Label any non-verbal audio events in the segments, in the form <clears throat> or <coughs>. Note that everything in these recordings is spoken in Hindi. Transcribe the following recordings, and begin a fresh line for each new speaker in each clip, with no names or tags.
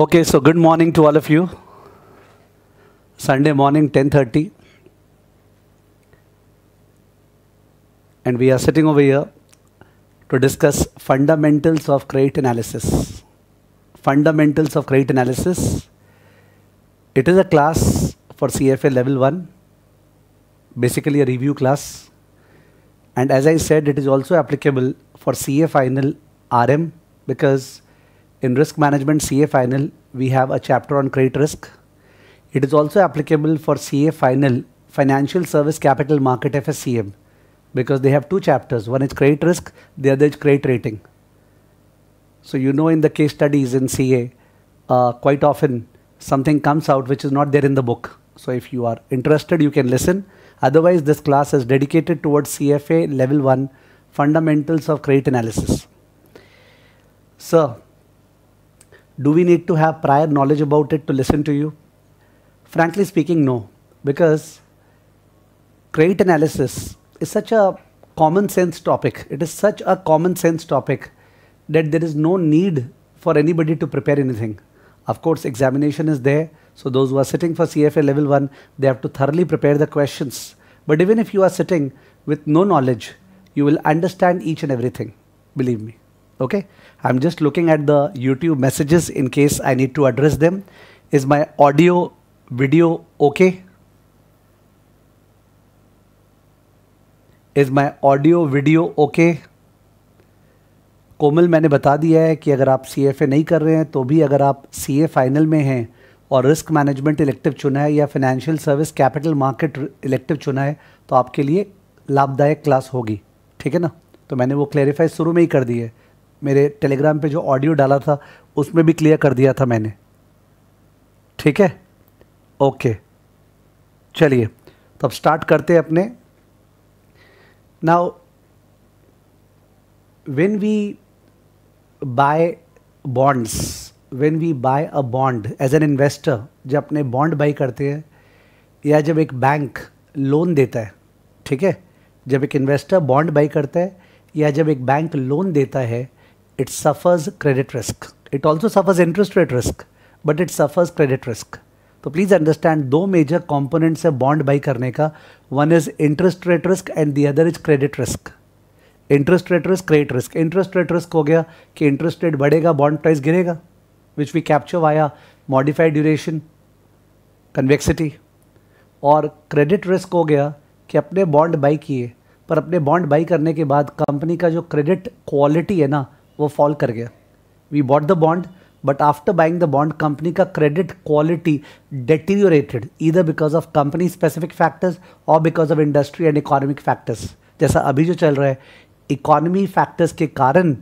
Okay, so good morning to all of you. Sunday morning, 10.30. And we are sitting over here to discuss fundamentals of credit analysis. Fundamentals of credit analysis. It is a class for CFA level 1, basically a review class. And as I said, it is also applicable for CFA final RM because in risk management CA final, we have a chapter on credit risk. It is also applicable for CA final, Financial Service Capital Market FSCM, because they have two chapters. One is credit risk, the other is credit rating. So you know in the case studies in CA, uh, quite often something comes out which is not there in the book. So if you are interested, you can listen. Otherwise, this class is dedicated towards CFA Level 1, Fundamentals of Credit Analysis. Sir, do we need to have prior knowledge about it to listen to you? Frankly speaking, no, because credit analysis is such a common sense topic. It is such a common sense topic that there is no need for anybody to prepare anything. Of course, examination is there. So those who are sitting for CFA level 1, they have to thoroughly prepare the questions. But even if you are sitting with no knowledge, you will understand each and everything. Believe me. Okay? I'm just looking at the YouTube messages in case I need to address them. Is my audio, video okay? Is my audio video okay Komal मैंने बता दिया है कि अगर आप सी एफ ए नहीं कर रहे हैं तो भी अगर आप सी ए फाइनल में हैं और रिस्क मैनेजमेंट इलेक्टिव चुना है या financial service capital market elective चुना है तो आपके लिए लाभदायक क्लास होगी ठीक है ना तो मैंने वो क्लैरिफाई शुरू में ही कर दी है मेरे टेलीग्राम पे जो ऑडियो डाला था उसमें भी क्लियर कर दिया था मैंने ठीक है ओके चलिए तो अब स्टार्ट करते हैं अपने now when we buy bonds when we buy a bond as an investor जब अपने बॉन्ड बाई करते हैं या जब एक बैंक लोन देता है ठीक है जब एक इन्वेस्टर बॉन्ड बाई करता है या जब एक बैंक लोन देता है it suffers credit risk. It also suffers interest rate risk, but it suffers credit risk. तो प्लीज़ अंडरस्टैंड दो मेजर कॉम्पोनेंट्स है बॉन्ड बाई करने का one is interest rate risk and the other is credit risk interest rate risk credit risk interest rate risk हो गया कि इंटरेस्ट रेट बढ़ेगा बॉन्ड प्राइस गिरेगा which we capture via modified duration convexity और क्रेडिट रिस्क हो गया कि अपने बॉन्ड बाई किए पर अपने बॉन्ड बाई करने के बाद कंपनी का जो क्रेडिट क्वालिटी है ना वो फॉल कर गया we bought the bond but after buying the bond company का क्रेडिट क्वालिटी डेटीरियोरेटेड इधर because of company specific factors और because of industry and economic factors जैसा अभी जो चल रहा है इकोनॉमी फैक्टर्स के कारण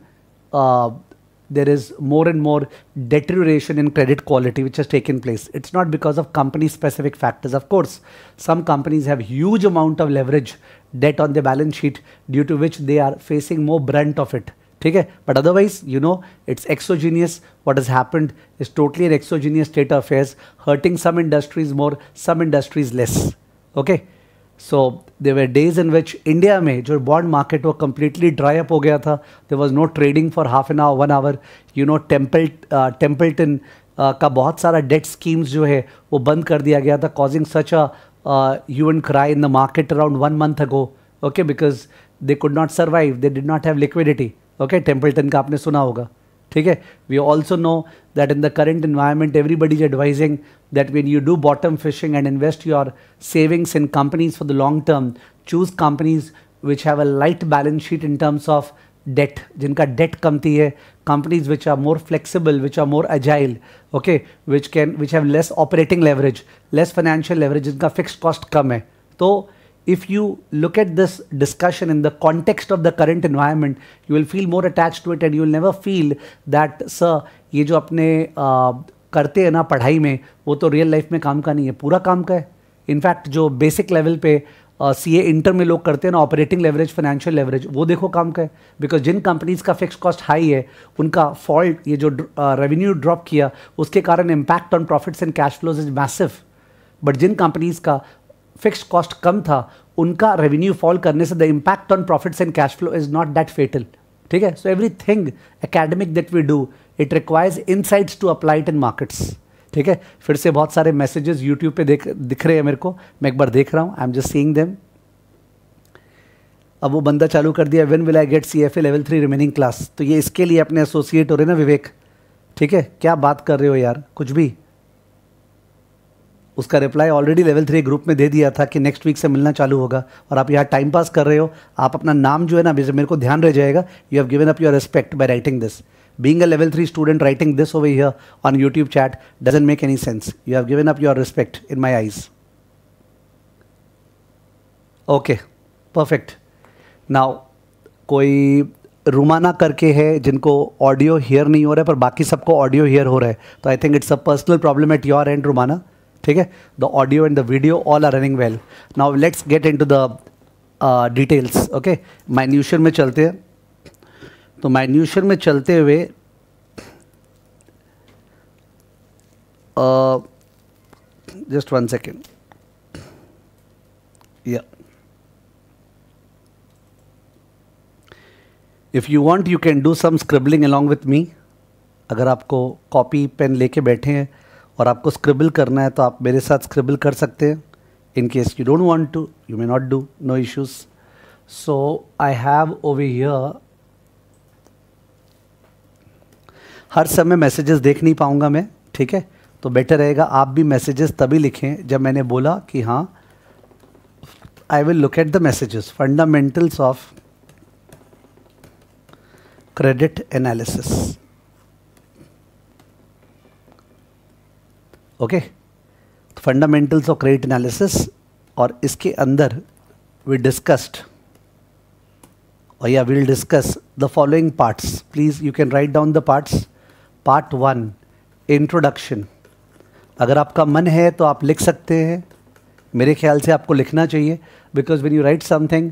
there is more and more deterioration in credit quality which has take in place it's not because of company specific factors of course some companies have huge amount of leverage debt on the balance sheet due to which they are facing more brunt of it ठीक है but otherwise you know it's exogenous what is happened is totally an exogenous state of affairs hurting some industries more some industries less okay so there were days in which India में जो बॉन्ड मार्केट वो कंप्लीटली ड्राई अप हो गया था there was no trading for half an hour one hour you know temple Templeton का बहुत सारा डेट स्कीम्स जो है वो बंद कर दिया गया था causing such a hue and cry in the market around one month ago okay because they could not survive they did not have liquidity okay Templeton का आपने सुना होगा ठीक है we also know that in the current environment everybody is advising that when you do bottom fishing and invest your savings in companies for the long term choose companies which have a light balance sheet in terms of debt जिनका डेट कमती है companies which are more flexible which are more agile okay which can which have less operating leverage less financial leverage जिनका फिक्स कॉस्ट कम है तो if you look at this discussion in the context of the current environment, you will feel more attached to it and you will never feel that, sir, ये जो अपने करते हैं ना पढ़ाई में वो तो रियल लाइफ में काम का नहीं है पूरा काम का है इनफैक्ट जो बेसिक लेवल पे सी ए इंटर में लोग करते हैं ना ऑपरेटिंग लेवरेज फाइनेंशियल लेवरेज वो देखो काम का है बिकॉज जिन कंपनीज़ का फिक्स कॉस्ट हाई है उनका फॉल्ट ये जो रेवेन्यू ड्रॉप किया उसके कारण impact on profits and cash flows is massive but जिन कंपनीज़ का फिक्स कॉस्ट कम था उनका रेवेन्यू फॉल करने से the impact on profits and cash flow is not that fatal ठीक है so every thing academic that we do it requires insights to apply it in markets ठीक है फिर से बहुत सारे मैसेजेस यूट्यूब पे देख दिख रहे हैं मेरे को मैं एक बार देख रहा हूँ I am just seeing them अब वो बंदा चालू कर दिया when will I get C F A level three remaining class तो ये इसके लिए अपने एसोसिएट हो रहे ना विवेक ठीक है क्या बात कर रहे हो यार कुछ भी उसका reply already level three group में दे दिया था कि नेक्स्ट वीक से मिलना चालू होगा और आप यहाँ टाइम पास कर रहे हो आप अपना नाम जो है ना मेरे को ध्यान रह जाएगा you have given up your respect by writing this being a level three student writing this over here on YouTube chat doesn't make any sense you have given up your respect in my eyes okay perfect now कोई रुमाना करके है जिनको ऑडियो हेयर नहीं हो रहा है पर बाकी सबको ऑडियो हेयर हो रहा है तो I think it's a personal problem at your end Rumana ठीक है the audio and the video all are running well now let's get into the details okay माइन्यूशन में चलते हैं तो माइन्यूशन में चलते हुए जस्ट वन सेकेंड या if you want you can do some scribbling along with me अगर आपको कॉपी पेन लेके बैठे हैं और आपको स्क्रिबल करना है तो आप मेरे साथ स्क्रिबल कर सकते हैं in case you don't want to you may not do no issues so I have over here हर समय मैसेजेस देख नहीं पाऊंगा मैं ठीक है तो बेटर रहेगा आप भी मैसेजेस तभी लिखें जब मैंने बोला कि हाँ I will look at the messages fundamentals of credit analysis okay fundamentals of credit analysis और इसके अंदर वी डिस्कस्ड और या will discuss the following parts please you can write down the parts part one introduction अगर आपका मन है तो आप लिख सकते हैं मेरे ख्याल से आपको लिखना चाहिए because when you write something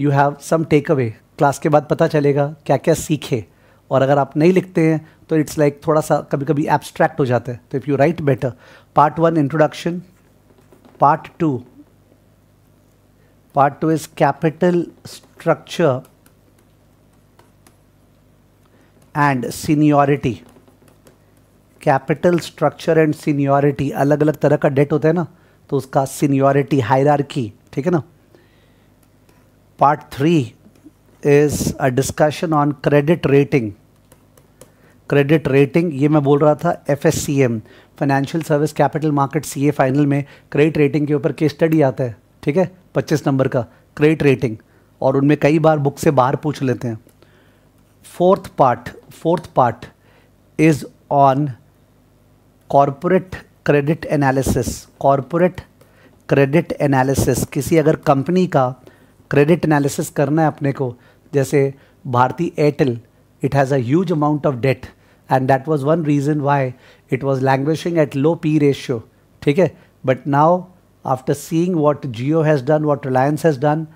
you have some take away class के बाद पता चलेगा क्या क्या सीखे और अगर आप नहीं लिखते हैं तो इट्स लाइक थोड़ा सा कभी कभी एब्स्ट्रैक्ट हो जाता है तो if you write better part one introduction part two part two is capital structure and seniority capital structure and seniority अलग अलग तरह का डेट होता है ना तो उसका सीनियोरिटी हायरार्की ठीक है ना part three is a discussion on credit rating credit rating ये मैं बोल रहा था F S C M financial service capital market C A final में क्रेडिट रेटिंग के ऊपर केस स्टडी आता है ठीक है पच्चीस नंबर का क्रेडिट रेटिंग और उनमें कई बार बुक से बाहर पूछ लेते हैं fourth part fourth part is on corporate credit analysis corporate credit analysis किसी अगर कंपनी का क्रेडिट एनालिसिस करना है अपने को जैसे Bharti Airtel it has a huge amount of debt and that was one reason why it was languishing at low P ratio. ठीक है but now after seeing what Jio has done what Reliance has done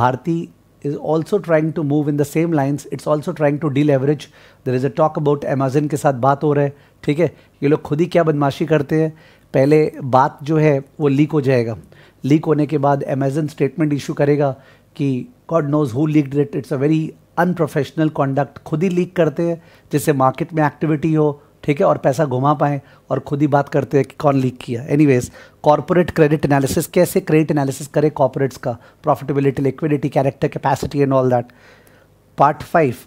Bharti is also trying to move in the same lines. It's also trying to deleverage. There is a talk about Amazon के साथ बात हो रहा है ठीक है ये लोग खुद ही क्या बदमाशी करते हैं पहले बात जो है वो लीक हो जाएगा लीक होने के बाद अमेजन स्टेटमेंट इशू करेगा कि God knows who leak it it's a very unprofessional conduct खुद ही लीक करते हैं जिससे मार्केट में एक्टिविटी हो ठीक है और पैसा घुमा पाए और खुद ही बात करते हैं कि कौन लीक किया एनीवेज कॉर्पोरेट क्रेडिट एनालिसिस कैसे क्रेडिट एनालिसिस करें कॉर्पोरेट्स का profitability liquidity character capacity and all that part five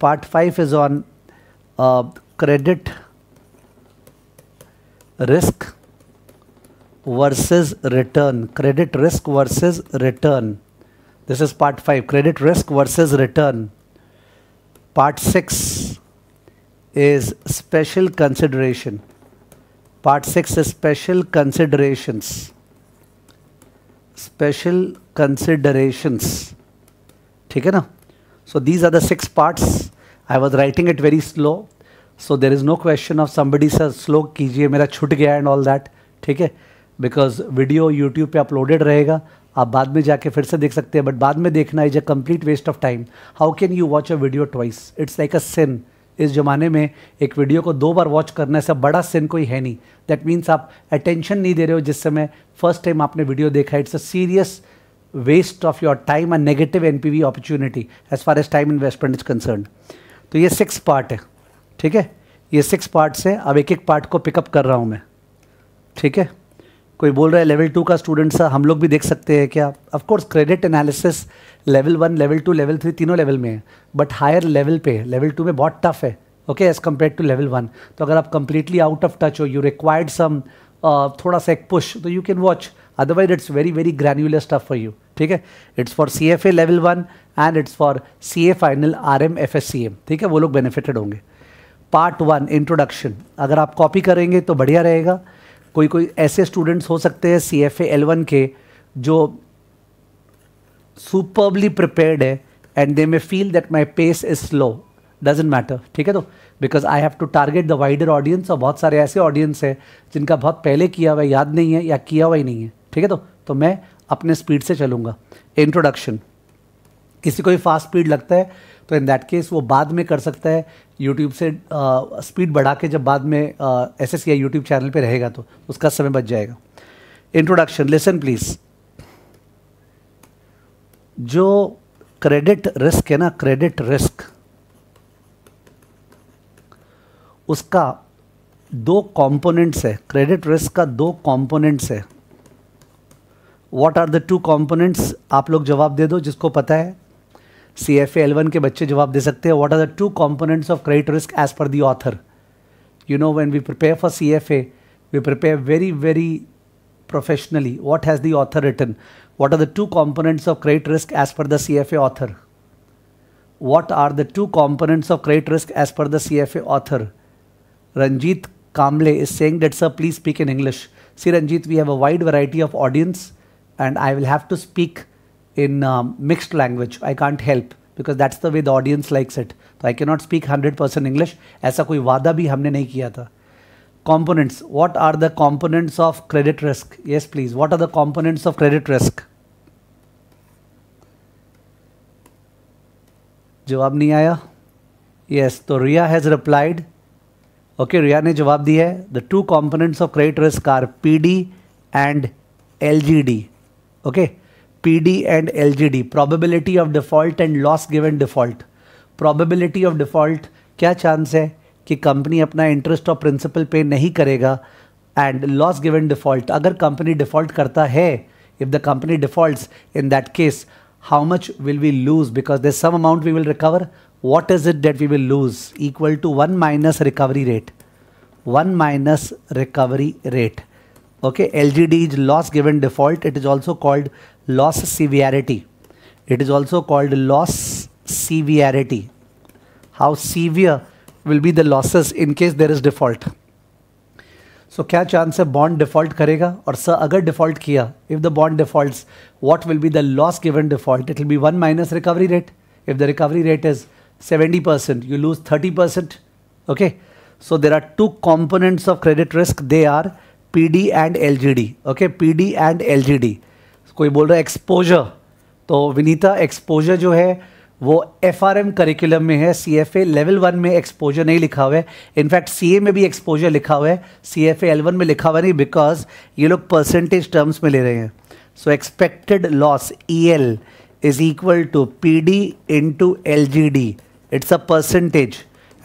part five is on credit risk versus return credit risk versus return This is part 5 credit risk versus return. Part 6 is special consideration. Part 6 is special considerations. Special considerations. theek hai na So these are the six parts. I was writing it very slow. So there is no question of somebody says slow kijiye mera छूट gaya and all that. theek hai Because video YouTube pe uploaded rahega आप बाद में जाके फिर से देख सकते हैं बट बाद में देखना is a complete waste of time how can you watch a video twice it's like a sin इस ज़माने में एक वीडियो को दो बार वॉच करने से बड़ा सिन कोई है नहीं दैट मीन्स आप अटेंशन नहीं दे रहे हो जिस समय फर्स्ट टाइम आपने वीडियो देखा it's a serious waste of your time and negative N P V opportunity as far as time investment is concern तो ये सिक्स पार्ट है ठीक है ये सिक्स पार्ट्स है अब एक एक पार्ट को पिकअप कर रहा हूँ मैं ठीक है कोई बोल रहा है लेवल टू का स्टूडेंट्स हम लोग भी देख सकते हैं क्या of course credit analysis level one level two level three तीनों लेवल में है बट हायर लेवल पे लेवल टू में बहुत टफ है okay as compare to level one तो अगर आप कंप्लीटली आउट ऑफ टच हो यू रिक्वायर्ड सम थोड़ा सा एक पुश तो you can watch otherwise it's very very granular stuff for you ठीक है it's for C F A level one and it's for C A final R M F S C M ठीक है वो लोग बेनिफिटेड होंगे पार्ट वन इंट्रोडक्शन अगर आप कॉपी करेंगे तो बढ़िया रहेगा कोई कोई ऐसे स्टूडेंट्स हो सकते हैं सी एफ एल वन के जो सुपरबली प्रिपेयर्ड है and they may feel that my pace is slow doesn't matter ठीक है तो because I have to target the wider audience और बहुत सारे ऐसे ऑडियंस हैं जिनका बहुत पहले किया हुआ याद नहीं है या किया हुआ ही नहीं है ठीक है तो तो मैं अपने स्पीड से चलूँगा इंट्रोडक्शन किसी को भी फास्ट स्पीड लगता है तो इन दैट केस वो बाद में कर सकता है यूट्यूब से स्पीड बढ़ा के जब बाद में एस एस या यूट्यूब चैनल पर रहेगा तो, तो उसका समय बच जाएगा इंट्रोडक्शन लेसन प्लीज़ जो क्रेडिट रिस्क है ना क्रेडिट रिस्क उसका दो कंपोनेंट्स है क्रेडिट रिस्क का दो कंपोनेंट्स है what are the two components आप लोग जवाब दे दो जिसको पता है सी एफ एल वन के बच्चे जवाब दे सकते हैं what are the two components of credit risk as per the author you know when we prepare for C F A we prepare very very professionally what has the author return what are the two components of credit risk as per the C F A author what are the two components of credit risk as per the C F A author Ranjit Kamle is saying date sir please speak in English see Ranjit we have a wide variety of audience and I will have to speak in uh, mixed language. I can't help because that's the way the audience likes it तो आई के not speak hundred percent English ऐसा कोई वादा भी हमने नहीं किया था components what are the components of credit risk yes please what are the components of credit risk जवाब नहीं आया यस yes, तो Riya has replied okay Riya ने जवाब दिया है the two components of credit risk are P D and L G D okay PD and LGD, probability of default and loss given default. Probability of default, क्या chance है कि कंपनी अपना इंटरेस्ट और pay पे नहीं करेगा And loss given default. अगर कंपनी डिफॉल्ट करता है if the company defaults in that how much will we lose because there's some amount we will recover what is it that we will lose equal to 1 minus recovery rate 1 minus recovery rate okay lgd is loss given default it is also called loss severity. It is also called loss severity. How severe will be the losses in case there is default. So so, क्या चांस है बॉन्ड डिफॉल्ट करेगा और सर अगर डिफॉल्ट किया if the bond defaults what will be the loss given default it will be one minus recovery rate if the recovery rate is 70 percent you lose 30 percent okay so there are two components of credit risk they are P D and L G D okay P D and L G D कोई बोल रहा है एक्सपोजर तो विनीता एक्सपोजर जो है वो एफ आर एम करिकुलम में है C F A level one में एक्सपोजर नहीं लिखा हुआ है इनफैक्ट सी ए में भी एक्सपोजर लिखा हुआ है C F A L one में लिखा हुआ नहीं बिकॉज ये लोग परसेंटेज टर्म्स में ले रहे हैं so expected loss E L is equal to P D into L G D it's a percentage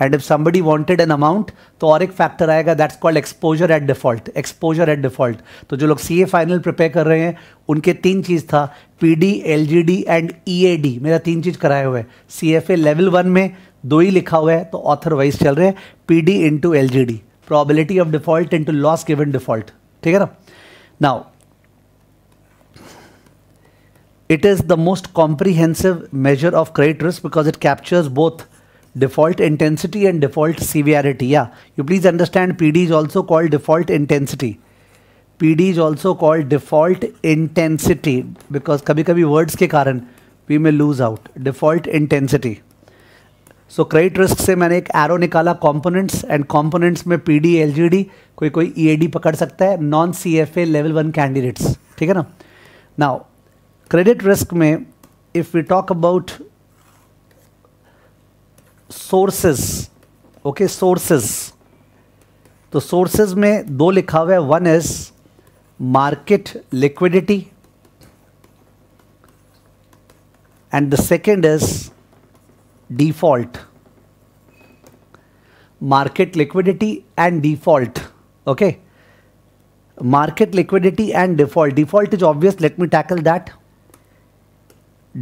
and if somebody wanted an amount तो और एक फैक्टर आएगा that's called exposure at default exposure at default तो जो लोग सी ए फाइनल प्रिपेयर कर रहे हैं उनके तीन चीज़ था P D L G D and E A D मेरा तीन चीज़ कराए हुए C F A level one में दो ही लिखा हुआ है तो ऑथर वाइज चल रहे हैं P D to L G D probability of default into loss given default ठीक है ना now it is the most comprehensive measure of credit risk because it captures both default intensity and default severity. Yeah, you please understand PD is also called default intensity. PD is also called default intensity because कभी कभी words के कारण we may lose out default intensity. So credit risk से मैंने एक एरो निकाला कंपोनेंट्स एंड कंपोनेंट्स में पीडी एलजीडी कोई कोई ईएडी पकड़ सकता है non CFA level one candidates ठीक है ना नाउ क्रेडिट रिस्क में if we talk about sources okay sources तो सोर्सेस में दो लिखा हुआ है one is market liquidity and the second is default market liquidity and default okay market liquidity and default default is obvious let me tackle that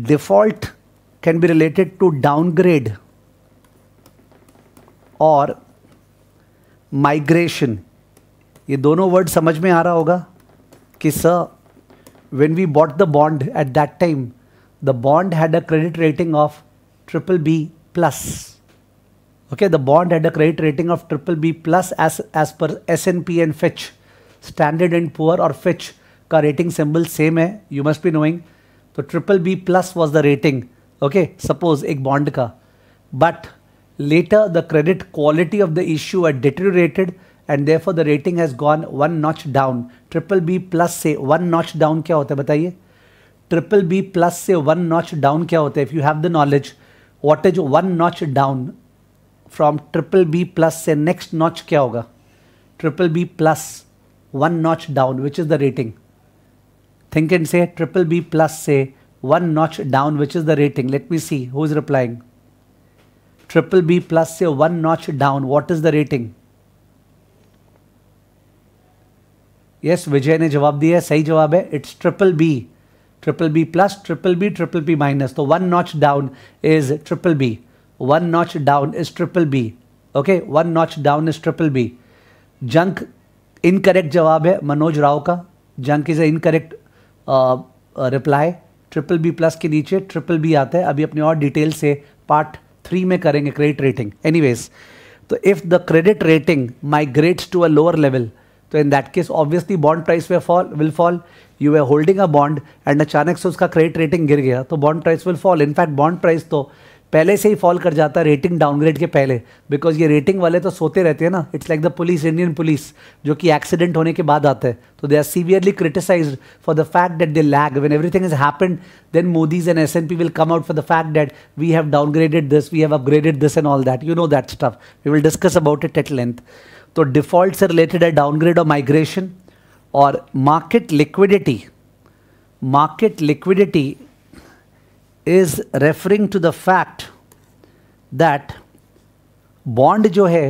default can be related to downgrade और माइग्रेशन ये दोनों वर्ड समझ में आ रहा होगा कि sir when we bought the bond at that time the bond had a credit rating of triple B plus okay the bond had a credit rating of triple B plus as as per S N P and Fitch standard and poor और फिच का रेटिंग सिंबल सेम है यू मस्ट बी नोइंग तो triple B plus was the rating okay suppose एक बॉन्ड का but Later, the credit quality of the issuer deteriorated and therefore the rating has gone one notch down. Triple B plus से one notch down क्या होता है बताइए ट्रिपल बी प्लस से वन नॉच डाउन क्या होता है if you have the knowledge what is one notch down from triple B plus से नेक्स्ट नॉच क्या होगा triple B plus one notch down which is the rating think and से ट्रिपल बी प्लस से one notch down which is the rating let me see who is replying triple B plus से one notch down what is the rating yes Vijay ने जवाब दिया है सही जवाब है it's triple B triple B plus triple B triple B minus तो one notch down is triple B one notch down is triple B okay one notch down is triple B junk incorrect जवाब है मनोज राव का junk is a incorrect reply triple B plus के नीचे ट्रिपल बी आता है अभी अपने और डिटेल से पार्ट थ्री में करेंगे क्रेडिट रेटिंग एनी तो if the credit rating migrates to a lower level तो in that case obviously bond price were fall will fall you were holding a bond and अचानक से उसका क्रेडिट रेटिंग गिर गया तो bond price will fall in fact bond price तो पहले से ही फॉल कर जाता है रेटिंग डाउनग्रेड के पहले बिकॉज ये रेटिंग वाले तो सोते रहते हैं ना it's like the police Indian police जो कि एक्सीडेंट होने के बाद आता है तो they are severely criticize for the fact that they lag when everything is happen then Moody's and S N P will come out for the fact that we have downgraded this we have upgraded this and all that you know that stuff we will discuss about it at length तो डिफॉल्ट से रिलेटेड है डाउनग्रेड और माइग्रेशन और market liquidity market liquidity is referring to the fact that bond jo hai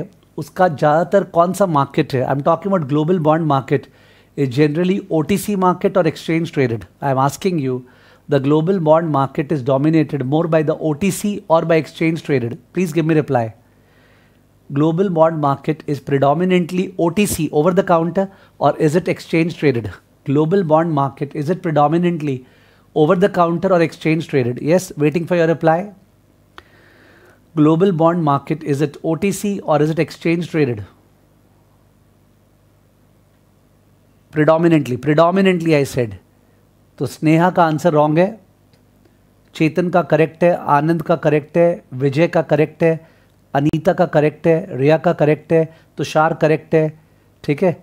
uska jyadatar kaun sa market hai am talking about global bond market is generally otc market or exchange traded i'm asking you the global bond market is dominated more by the otc or by exchange traded please give me reply global bond market is predominantly otc over the counter or is it exchange traded global bond market is it predominantly over the counter or exchange traded yes waiting for your reply global bond market is it O T C or is it exchange traded predominantly predominantly I said तो स्नेहा का आंसर रॉन्ग है चेतन का करेक्ट है आनंद का करेक्ट है विजय का करेक्ट है अनीता का करेक्ट है रिया का करेक्ट है तुषार तो करेक्ट है ठीक है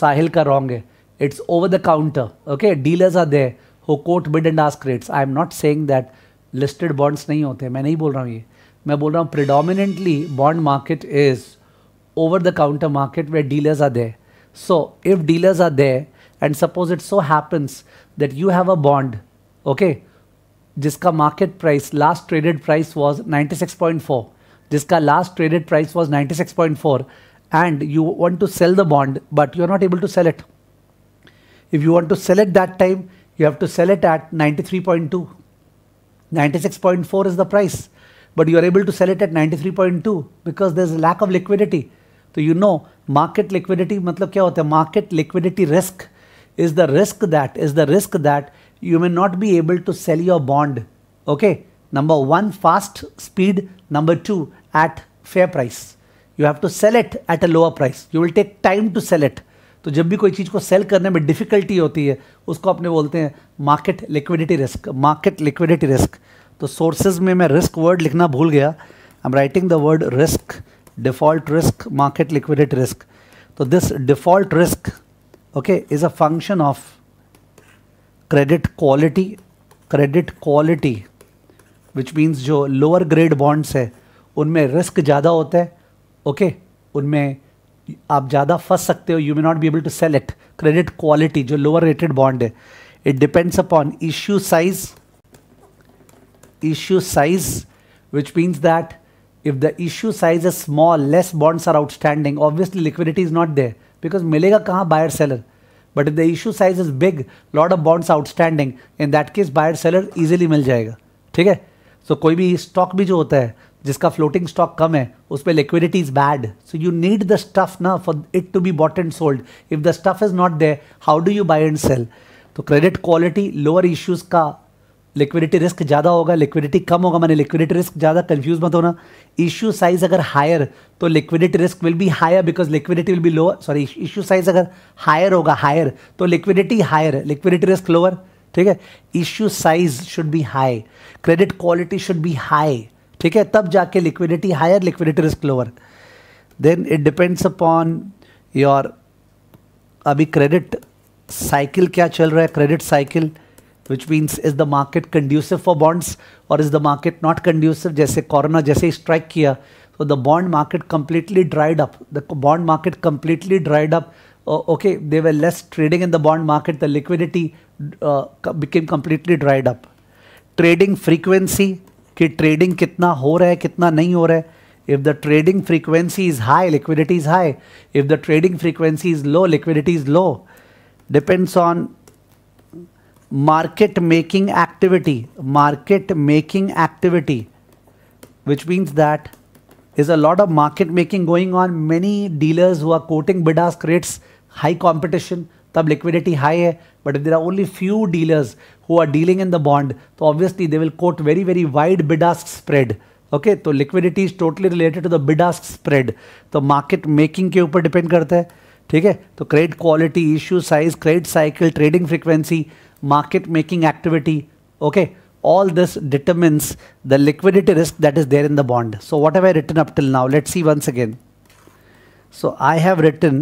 साहिल का रॉन्ग है it's over the counter okay dealers are there who quote bid and ask rates I am not saying that listed bonds नहीं होते मैं नहीं बोल रहा हूँ ये मैं बोल रहा हूँ predominantly bond market is over the counter market where dealers are there so if dealers are there and suppose it so happens that you have a bond okay जिसका market price last traded price was ninety six point four जिसका last traded price was ninety six point four and you want to sell the bond but you are not able to sell it if you want to sell it that time you have to sell it at 93.2. 96.4 is the price, but you are able to sell it at 93.2 because there's a lack of liquidity. So you know market liquidity मतलब क्या होता है market liquidity risk is the risk that is the risk that you may not be able to sell your bond. Okay, number one fast speed, number two at fair price. You have to sell it at a lower price. You will take time to sell it. तो जब भी कोई चीज़ को सेल करने में डिफ़िकल्टी होती है उसको अपने बोलते हैं market liquidity risk market liquidity risk तो सोर्सेज में मैं रिस्क वर्ड लिखना भूल गया I am writing the word risk default risk market liquidity risk तो this default risk okay is a function of credit quality credit quality which means जो लोअर ग्रेड बॉन्ड्स है उनमें रिस्क ज़्यादा होता है ओके okay? उनमें आप ज़्यादा फंस सकते हो you may not be able to select credit quality जो लोअर रेटेड बॉन्ड है it depends upon issue size issue size which means that if the issue size a small less bonds are outstanding obviously liquidity is not there because मिलेगा कहाँ buyer seller but if the issue size is big lot of bonds outstanding in that case buyer seller easily मिल जाएगा ठीक है सो कोई भी स्टॉक भी जो होता है जिसका फ्लोटिंग स्टॉक कम है उस पर liquidity is bad so you need the stuff ना for it to be bought and sold if the stuff is not there how do you buy and sell तो क्रेडिट क्वालिटी लोअर इश्यूज का लिक्विडिटी रिस्क ज़्यादा होगा लिक्विडिटी कम होगा मैंने लिक्विडिटी रिस्क ज़्यादा कंफ्यूज मत होना इश्यू साइज अगर हायर तो liquidity risk will be higher because liquidity will be lower sorry issue size अगर हायर होगा हायर तो liquidity higher liquidity risk lower ठीक है issue size should be high credit quality should be high ठीक है तब जाके liquidity higher liquidity risk lower then it depends upon your अभी क्रेडिट साइकिल क्या चल रहा है credit cycle which means is the market conducive for bonds or is the market not conducive जैसे कोरोना जैसे स्ट्राइक किया तो the bond market completely dried up the bond market completely dried up okay they were less trading in the bond market the liquidity became completely dried up trading frequency कि ट्रेडिंग कितना हो रहा है कितना नहीं हो रहा है if the trading frequency is high liquidity is high if the trading frequency is low liquidity is low depends on market making activity market making activity which means that is a lot of market making going on many dealers हुआ quoting bid ask creates high competition तब लिक्विडिटी हाई है But if there are only few dealers who are dealing in the bond, so obviously they will quote very, very wide bid ask spread. Okay okay, तो liquidity is totally related to the bid ask spread तो मार्केट मेकिंग के ऊपर डिपेंड करता है ठीक है तो credit quality issue size credit cycle trading frequency market making activity okay all this determines the liquidity risk that is there in the bond. So what have I written up till now? Let's see once again. So I have written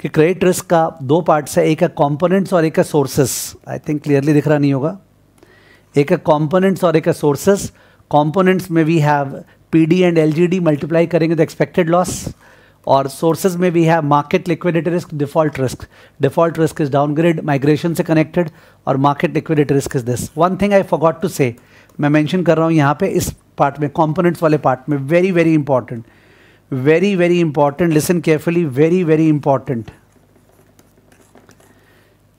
कि क्रेडिट रिस्क का दो पार्ट्स है एक है कंपोनेंट्स और एक है सोर्सेस आई थिंक क्लियरली दिख रहा नहीं होगा एक है कंपोनेंट्स और एक है सोर्सेस कंपोनेंट्स में we have PD and LGD multiply करेंगे द एक्सपेक्टेड लॉस और सोर्सेज में भी है market liquidity risk default risk default risk is downgrade migration से कनेक्टेड और market liquidity risk is this one thing I forgot to say मैं मेंशन कर रहा हूँ यहाँ पे इस पार्ट में कंपोनेंट्स वाले पार्ट में very very important very very important listen carefully very very important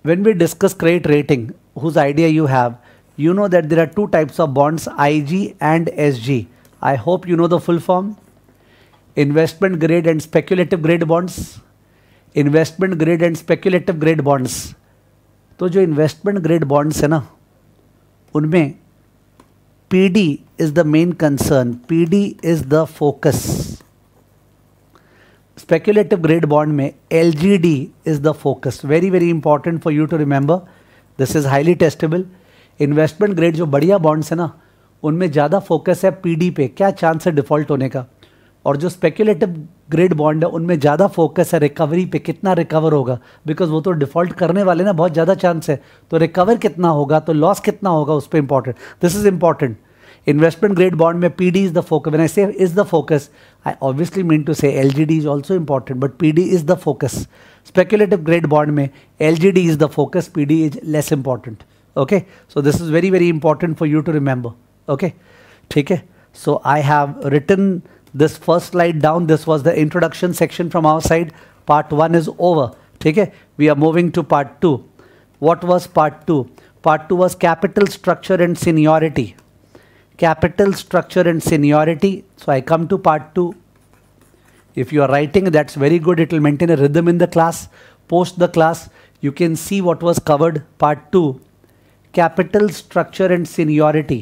when we discuss credit rating whose idea you have you know that there are two types of bonds ig and sg i hope you know the full form investment grade and speculative grade bonds investment grade and speculative grade bonds तो जो इन्वेस्टमेंट ग्रेड बॉन्ड्स है ना उनमें PD is the main concern PD is the focus speculative grade bond mein LGD is the focus very very important for you to remember this is highly testable investment grade जो बढ़िया बॉन्ड्स है ना उनमें ज़्यादा फोकस है पीडी पे क्या चांस है डिफॉल्ट होने का और जो स्पेकुलेटिव ग्रेड बॉन्ड है उनमें ज़्यादा फोकस है रिकवरी पे कितना रिकवर होगा बिकॉज वो तो डिफॉल्ट करने वाले ना बहुत ज़्यादा चांस है तो रिकवर कितना होगा तो लॉस कितना होगा उस पर important this is important investment grade bond may PD is the focus. When I say is the focus, I obviously mean to say LGD is also important, but PD is the focus. Speculative grade bond may LGD is the focus, PD is less important. Okay, so this is very very important for you to remember. Okay, okay. So I have written this first slide down. This was the introduction section from our side. Part one is over. Okay, we are moving to part two. What was part two? Part two was capital structure and seniority. capital structure and seniority. So I come to part 2. If you are writing, that's very good. It will maintain a rhythm in the class. Post the class, you can see what was covered. Part 2, capital structure and seniority.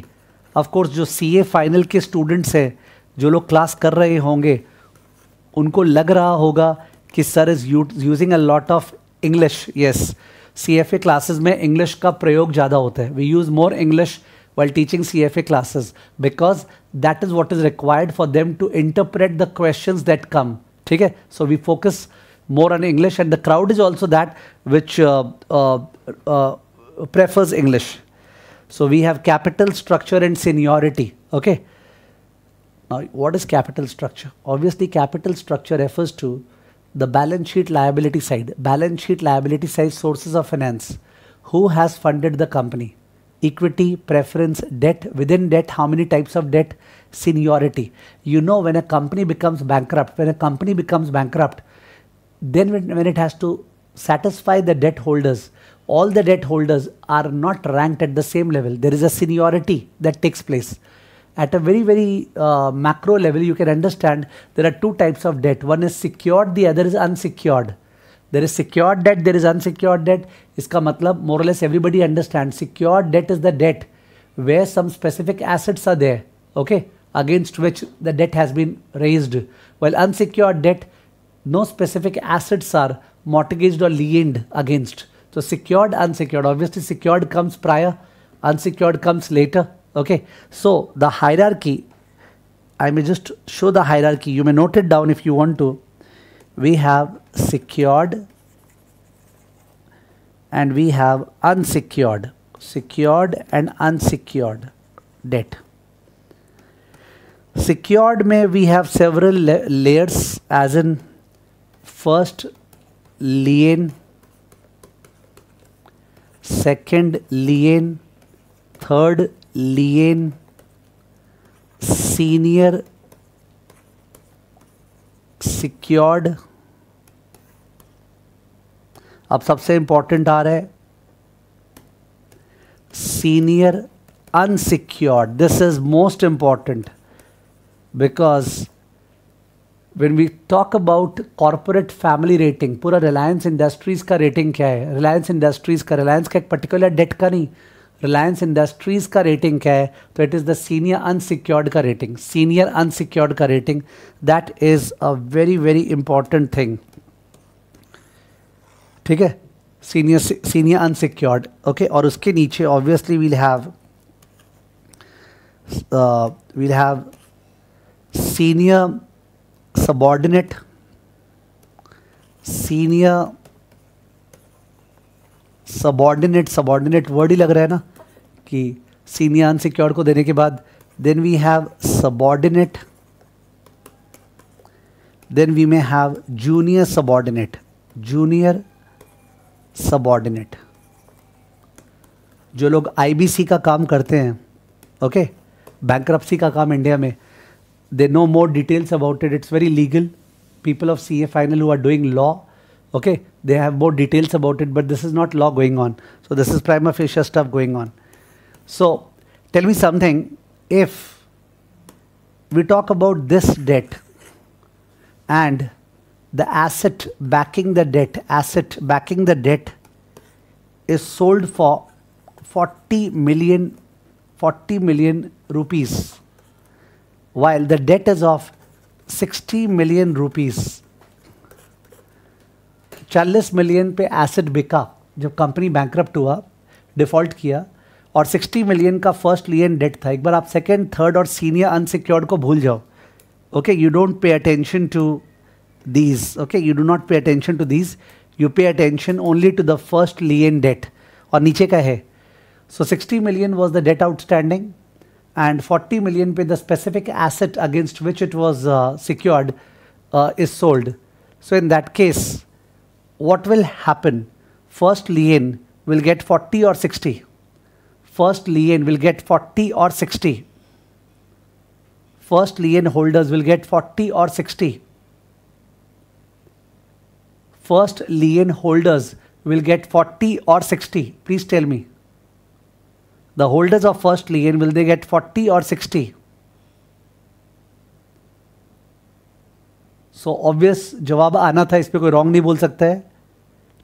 of course jo ca final ke students hai jo log class kar rahe honge unko lag raha hoga ki sir is using a lot of english yes C F A classes में इंग्लिश का प्रयोग ज़्यादा होता है we use more English while teaching CFA classes because that is what is required for them to interpret the questions that come. Okay? So we focus more on English and the crowd is also that which uh, uh, uh, prefers English. So we have capital structure and seniority. Okay. Now what is capital structure? Obviously capital structure refers to the balance sheet liability side. Balance sheet liability side sources of finance. Who has funded the company? equity, preference, debt. Within debt, how many types of debt? Seniority. You know, when a company becomes bankrupt, when a company becomes bankrupt, then when, it has to satisfy the debt holders, all the debt holders are not ranked at the same level. There is a seniority that takes place. At a very, very uh, macro level, you can understand there are two types of debt. One is secured, the other is unsecured there is secured debt, there is unsecured debt. इसका मतलब more or less everybody understands secured debt is the debt where some specific assets are there, okay, against which the debt has been raised. While unsecured debt, no specific assets are mortgaged or liened against. So secured, unsecured. Obviously, secured comes prior, unsecured comes later. Okay. So the hierarchy, I may just show the hierarchy. You may note it down if you want to we have secured and we have unsecured secured and unsecured debt secured may we have several la layers as in first lien second lien third lien senior secured अब सबसे इंपॉर्टेंट आ रहा है senior unsecured this is most important because when we talk about corporate family rating पूरा रिलायंस इंडस्ट्रीज का रेटिंग क्या है रिलायंस इंडस्ट्रीज का रिलायंस का एक पर्टिकुलर डेट का नहीं रिलायंस इंडस्ट्रीज का रेटिंग क्या है तो it is the senior unsecured का रेटिंग सीनियर अनसिक्योर्ड का rating that is a very very important thing ठीक है सीनियर सीनियर अनसिक्योर्ड ओके और उसके नीचे obviously we'll have we'll have senior subordinate senior subordinate subordinate word ही लग रहा है ना कि सीनियर अनसिक्योर्ड को देने के बाद then we have subordinate then we may have junior subordinate junior subordinate जो लोग आईबीसी का काम करते हैं ओके बैंक का काम इंडिया में they know more details about it it's very legal people of C A final who are doing law okay they have more details about it but this is not law going on so this is prime of Asia stuff going on so tell me something if we talk about this debt and the asset backing the debt, asset backing the debt is sold for 40 million, 40 million rupees, while the debt is of 60 million rupees. 40 million pe asset bika jab company bankrupt hua default kiya और 60 मिलियन का फर्स्ट लियन डेट था एक बार आप सेकंड, थर्ड और सीनियर अनसिक्योर्ड को भूल जाओ okay you don't pay attention to these okay you do not pay attention to these you pay attention only to the first lien debt or niche का है so 60 million was the debt outstanding and 40 with the specific asset against which it was uh, secured uh, is sold so in that case what will happen first lien will get 40 or 60 first lien will get 40 or 60 first lien holders will get 40 or 60 first lien holders will get 40 or 60? Please tell me. The holders of first lien, will they get 40 or 60? So obvious जवाब आना था इस पर कोई रॉन्ग नहीं बोल सकता है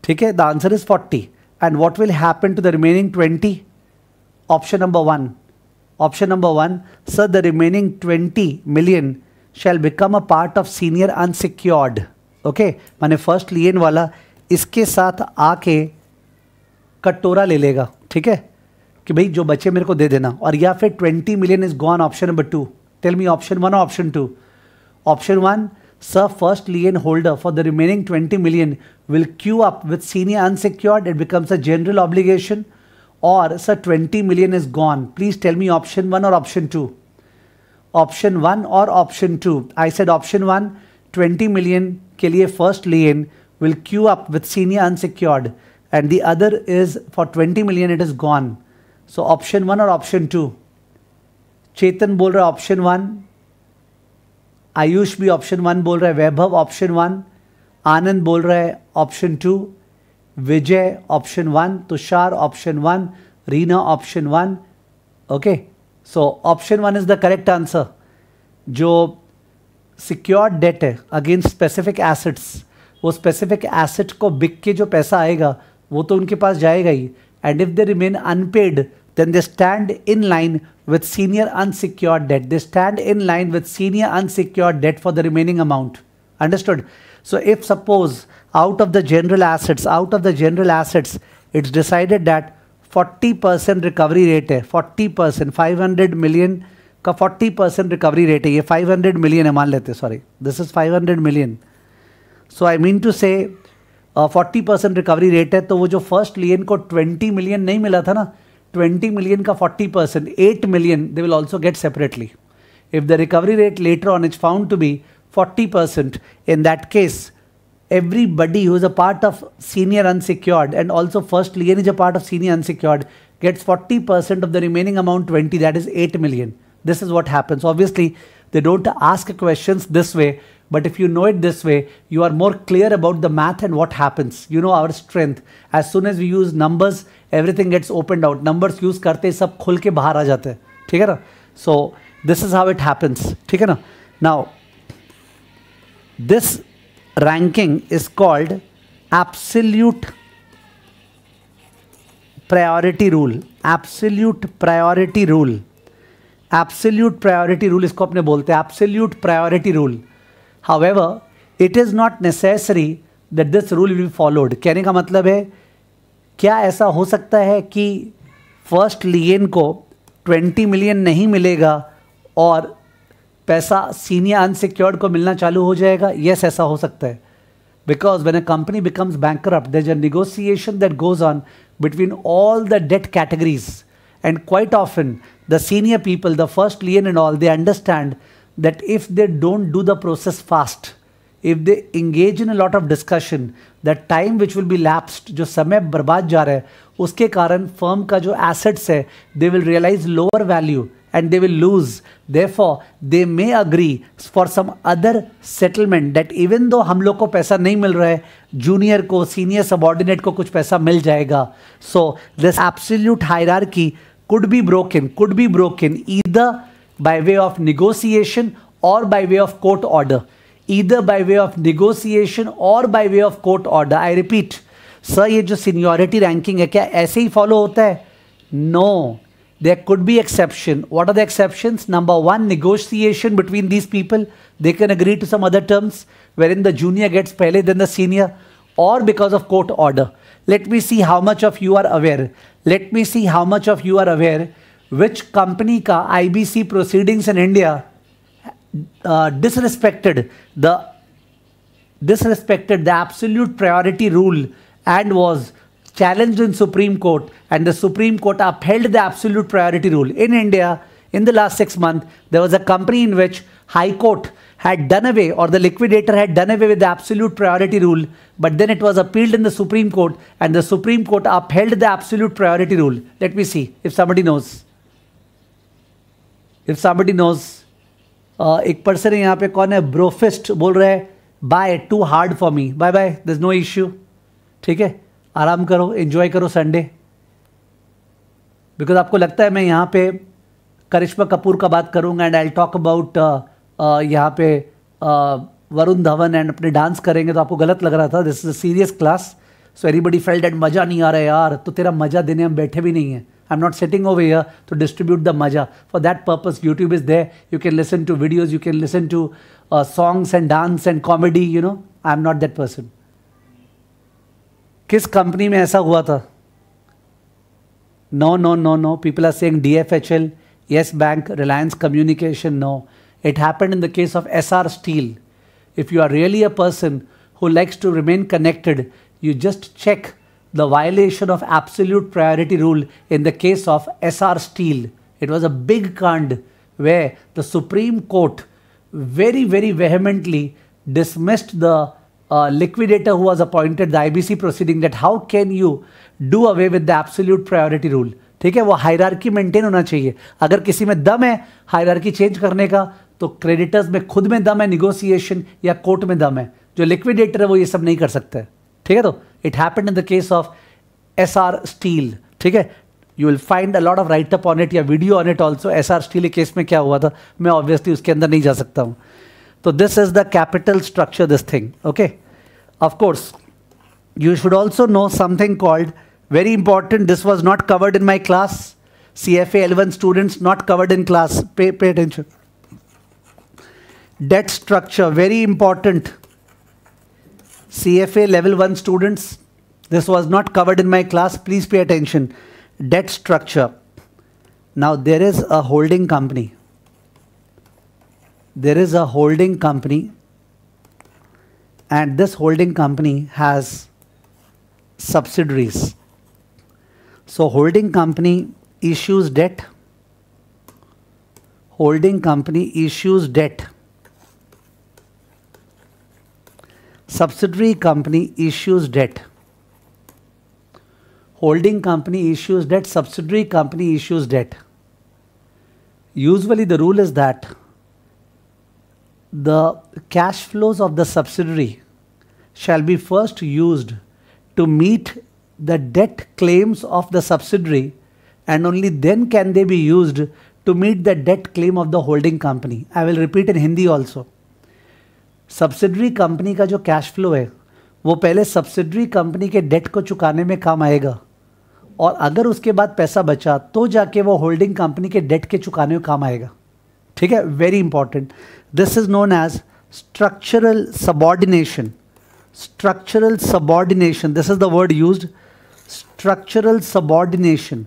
ठीक है the answer is forty and what will happen to the remaining twenty option number one option number one sir the remaining twenty million shall become a part of senior unsecured okay माने फर्स्ट लियन वाला इसके साथ आके कटोरा ले लेगा ठीक है कि भाई जो बचे मेरे को दे देना और या फिर twenty million is gone option number two tell me option one option two option one sir first lien holder for the remaining twenty million will queue up with senior unsecured it becomes a general obligation और sir twenty million is gone please tell me option one और ऑप्शन टू ऑप्शन वन और option two I said option one twenty million के लिए first lien will queue up with senior unsecured and the other is for twenty million it is gone so option one और ऑप्शन टू चेतन बोल रहा है ऑप्शन वन आयुष भी ऑप्शन वन बोल रहा है वैभव ऑप्शन वन आनंद बोल रहा है option two Vijay option one Tushar option one Reena option one okay so option one is the correct answer जो सिक्योर डेट है अगेंस्ट स्पेसिफिक एसेट्स वो स्पेसिफिक एसेट को बिक के जो पैसा आएगा वो तो उनके पास जाएगा ही and if they remain unpaid then they stand in line with senior unsecure debt they stand in line with senior unsecure debt for the remaining amount understood so if suppose out of the general assets out of the general assets it's decided that percent recovery rate है forty percent five hundred million का 40 परसेंट रिकवरी रेट है ये 500 मिलियन है मान लेते sorry this is 500 million so I mean to say forty percent recovery rate है तो वो जो फर्स्ट लियन को ट्वेंटी मिलियन नहीं मिला था ना ट्वेंटी मिलियन का forty percent eight million they will also get separately if the recovery rate later on is found to be forty percent in that case everybody who a part of senior unsecured and also first lien is a part of senior unsecured gets forty percent of the remaining amount twenty that is eight million This is what happens. Obviously, they don't ask questions this way, but if you know it this way, you are more clear about the math and what happens. You know our strength. As soon as we use numbers, everything gets opened out. Numbers use karte sab khulke bahar बाहर आ जाते हैं ठीक है ना so this is Now, this ranking is called absolute priority rule. Absolute priority rule. Absolute priority rule इसको अपने बोलते हैं absolute priority rule however it is not necessary that this rule will be followed कहने का मतलब है क्या ऐसा हो सकता है कि फर्स्ट लियन को 20 मिलियन नहीं मिलेगा और पैसा सीनियर अनसिक्योर्ड को मिलना चालू हो जाएगा यस yes, ऐसा हो सकता है when a company becomes bankrupt there's a negotiation that goes on between all the debt categories And quite often, the senior people, the first lien and all, they understand that if they don't do the process fast, if they engage in a lot of discussion, that time which will be lapsed, jo samay बर्बाद ja raha hai uske karan firm ka jo assets hai they will realize lower value and they will lose. Therefore, they may agree for some other settlement that even though hum log ko paisa nahi mil raha hai junior ko senior subordinate ko kuch paisa mil jayega so this absolute hierarchy could be broken, could be broken either by way of negotiation or by way of court order. Either by way of negotiation or by way of court order. I repeat, sir, ye seniority ranking hai, kya aise hi follow No, there could be exception. What are the exceptions? Number one, negotiation between these people. They can agree to some other terms wherein the junior gets pehle than the senior or because of court order. Let me see how much of you are aware let me see how much of you are aware which company IBC proceedings in India uh, disrespected the disrespected the absolute priority rule and was challenged in Supreme Court and the Supreme Court upheld the absolute priority rule in India in the last 6 months there was a company in which high court had done away or the liquidator had done away with the absolute priority rule but then it was appealed in the Supreme Court and the Supreme Court upheld the absolute priority rule. Let me see if somebody knows. If somebody knows. Uh, एक पर्सन है यहाँ पे कौन है ब्रोफिस्ट बोल रहे हैं bye too hard for me bye bye दज नो इश्यू ठीक है आराम करो इन्जॉय करो संडे बिकॉज आपको लगता है मैं यहाँ पे करिश्मा कपूर का बात करूँगा एंड आई टॉक अबाउट यहाँ पे वरुण धवन एंड अपने डांस करेंगे तो आपको गलत लग रहा था this is a serious class so everybody felt that मज़ा नहीं आ रहा है यार तो तेरा मज़ा देने हम बैठे भी नहीं है I am not sitting over here to distribute the मज़ा for that purpose YouTube is there you can listen to videos you can listen to songs and dance and comedy you know I am not that person किस कंपनी में ऐसा हुआ था no no no no people are saying D F H L yes Bank Reliance Communication no It happened in the case of SR Steel. If you are really a person who likes to remain connected, you just check the violation of absolute priority rule in the case of SR Steel. It was a big cand where the Supreme Court very, very vehemently dismissed the uh, liquidator who was appointed, the IBC proceeding, that how can you do away with the absolute priority rule? ठीक है वो हायरार्की मेंटेन होना चाहिए अगर किसी में दम है हायरार्की चेंज करने का तो क्रेडिटर्स में खुद में दम है निगोसिएशन या कोर्ट में दम है जो लिक्विडेटर है वो ये सब नहीं कर सकते ठीक है तो it happen in the case of Essar Steel ठीक है you will find a lot of write up on it या video on it also Essar Steel case में क्या हुआ था मैं ऑब्वियसली उसके अंदर नहीं जा सकता हूँ तो this is the capital structure this thing okay of course you should also know something called very this was not covered in my class C F A eleven students not covered in class pay pay attention debt structure, very important. CFA level 1 students, this was not covered in my class, please pay attention. Debt structure. Now there is a holding company. There is a holding company and this holding company has subsidiaries. So holding company issues debt. Holding company issues debt subsidiary company issues debt holding company issues debt subsidiary company issues debt usually the rule is that the cash flows of the subsidiary shall be first used to meet the debt claims of the subsidiary and only then can they be used to meet the debt claim of the holding company. I will repeat in Hindi also. Subsidiary company का जो कैश फ्लो है वो पहले सब्सिडरी कंपनी के डेट को चुकाने में काम आएगा और अगर उसके बाद पैसा बचा तो जाके वो होल्डिंग कंपनी के डेट के चुकाने में काम आएगा ठीक है very important this is known as structural subordination structural subordination this is the word use structural subordination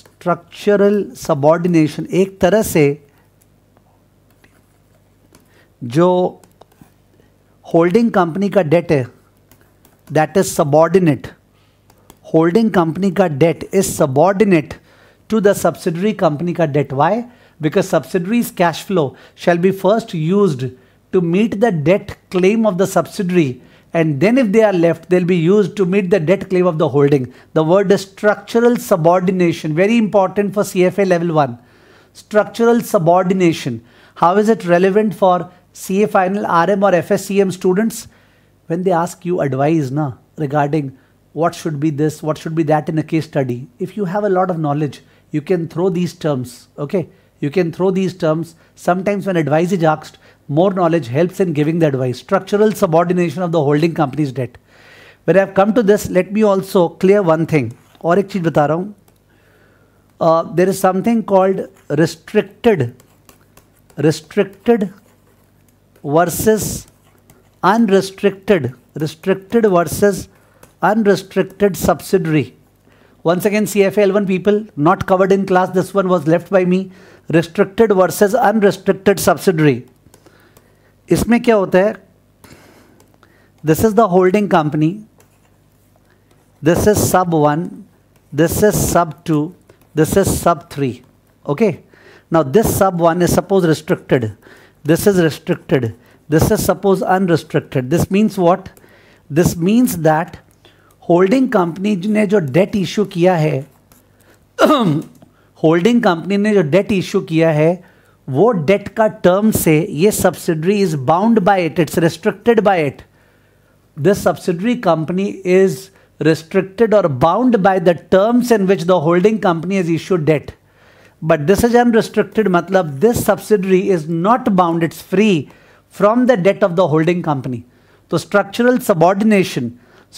structural subordination एक तरह से जो होल्डिंग कंपनी का डेट है that is subordinate holding company का debt is subordinate to the subsidiary company का debt why because subsidiaries cash flow shall be first use to meet the debt claim of the subsidiary and then if they are left they be use to meet the debt claim of the holding the word is structural subordination very important for C F A level one structural subordination how is it relevant for CA final RM or FSCM students, when they ask you advice na, regarding what should be this, what should be that in a case study, if you have a lot of knowledge, you can throw these terms. Okay, you can throw these terms. Sometimes when advice is asked, more knowledge helps in giving the advice. Structural subordination of the holding company's debt. When I have come to this, let me also clear one thing. और एक चीज़ बता uh, restricted, हूँ versus unrestricted, restricted versus unrestricted subsidiary. Once again, CFL1 people not covered in class. This one was left by me. Restricted versus unrestricted subsidiary. इसमें क्या होता है This is the holding company. This is sub one. This is sub two. This is sub three. Okay. Now this sub one is suppose restricted this is restricted this is suppose unrestricted this means what this means that holding company ne jo debt issue kiya hai <clears throat> holding company ne jo debt issue kiya hai wo debt ka term se ye subsidiary is bound by it it's restricted by it this subsidiary company is restricted or bound by the terms in which the holding company has issued debt but this is unrestricted matlab this subsidiary is not bound it's free from the debt of the holding company so structural subordination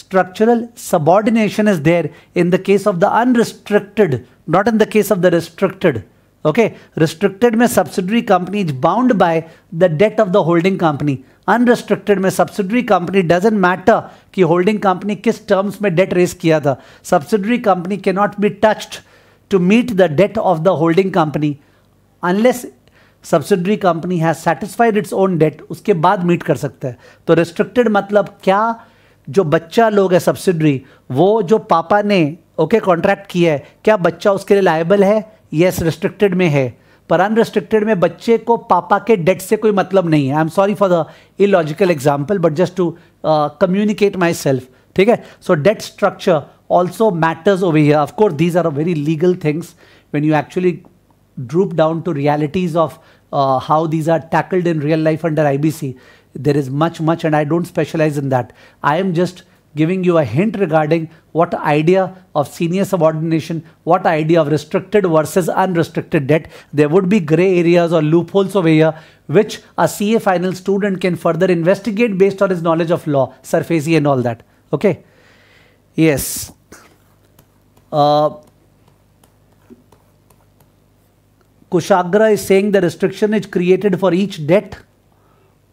structural subordination is there in the case of the unrestricted not in the case of the restricted okay restricted mein subsidiary company is bound by the debt of the holding company unrestricted में सब्सिडरी कंपनी डजेंट मैटर कि होल्डिंग कंपनी किस टर्म्स में डेट रेस किया था सब्सिडरी कंपनी के not be touched to meet the debt of the holding company unless subsidiary company has satisfied its own debt उसके बाद मीट कर सकते हैं तो रिस्ट्रिक्टेड मतलब क्या जो बच्चा लोग है सब्सिडरी वो जो पापा ने ओके कॉन्ट्रैक्ट किया है क्या बच्चा उसके लिए लाइबल है येस रिस्ट्रिक्टेड में है पर अनरिस्ट्रिक्टेड में बच्चे को पापा के डेट से कोई मतलब नहीं है I am sorry for the illogical example but just to communicate myself ठीक है so debt structure also matters over here. Of course, these are very legal things when you actually droop down to realities of uh, how these are tackled in real life under IBC. There is much, much, and I don't specialize in that. I am just giving you a hint regarding what idea of senior subordination, what idea of restricted versus unrestricted debt. There would be gray areas or loopholes over here, which a CA final student can further investigate based on his knowledge of law, surfacey and all that. Okay. Yes. Uh, Kushagra is saying the restriction is created for each debt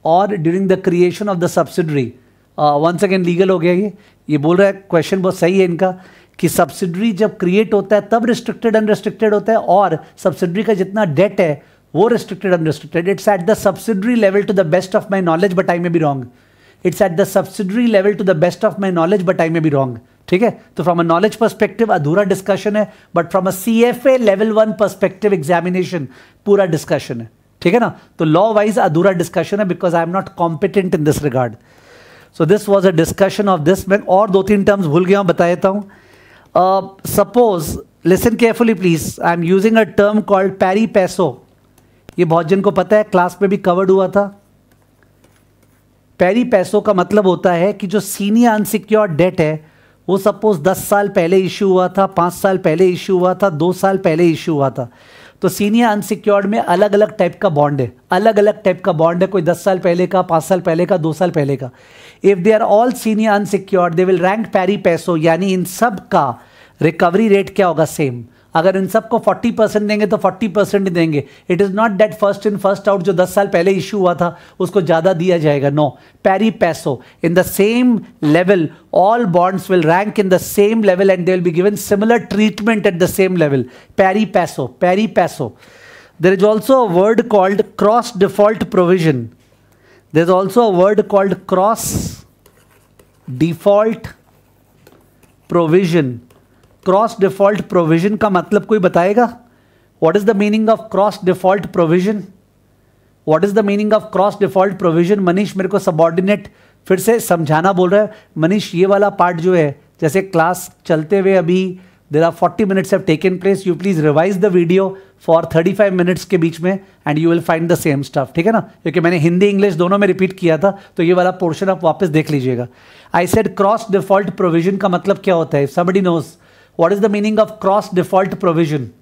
or during the creation of the subsidiary. Once again legal हो गया ये ये बोल रहा है क्वेश्चन बहुत सही है इनका कि सब्सिडरी जब क्रिएट होता है तब रिस्ट्रिक्टेड अनरिस्ट्रिक्टेड होता है और सब्सिडरी का जितना डेट है वो restricted unrestricted it's at the subsidiary level to the best of my knowledge but I may be wrong it's at the subsidiary level to the best of my knowledge but I may be wrong ठीक है तो फ्रॉम अ नॉलेज परस्पेक्टिव अधूरा डिस्कशन है but from a C F A level one perspective examination पूरा डिस्कशन है ठीक है ना तो लॉ वाइज अधूरा डिस्कशन है because I am not competent in this regard so this was a discussion of this मैं और दो तीन टर्म्स भूल गया हूँ बता देता हूँ suppose listen carefully please I am using a term called pari passu ये बहुत जन को पता है क्लास में भी कवर्ड हुआ था पैरी पैसो का मतलब होता है कि जो सीनियर अनसिक्योर डेट है वो सपोज़ दस साल पहले इशू हुआ था पाँच साल पहले इशू हुआ था दो साल पहले इशू हुआ था तो सीनियर अनसिक्योर्ड में अलग अलग टाइप का बॉन्ड है अलग अलग टाइप का बॉन्ड है कोई दस साल पहले का पाँच साल पहले का दो साल पहले का if they are all senior unsecured they will rank pari passu यानी इन सब का रिकवरी रेट क्या होगा सेम अगर इन सबको 40 परसेंट देंगे तो 40 परसेंट ही देंगे it is not that first in first out जो 10 साल पहले इशू हुआ था उसको ज़्यादा दिया जाएगा no pari passu in the same level all bonds will rank in the same level and they will be given similar treatment at the same level pari passu pari passu there is also a word called cross default provision there is also a word called cross default provision cross default provision का मतलब कोई बताएगा what is the meaning of cross default provision what is the meaning of cross default provision Manish मेरे को सबॉर्डिनेट फिर से समझाना बोल रहा है मनीष ये वाला पार्ट जो है जैसे क्लास चलते हुए अभी there are forty minutes have taken place you please revise the video for thirty five minutes के बीच में and you will find the same stuff ठीक है ना क्योंकि मैंने हिंदी इंग्लिश दोनों में रिपीट किया था तो ये वाला पोर्शन आप वापस देख लीजिएगा आई सेड क्रॉस डिफॉल्ट प्रोविजन का मतलब क्या होता है somebody knows what is the meaning of cross default provision?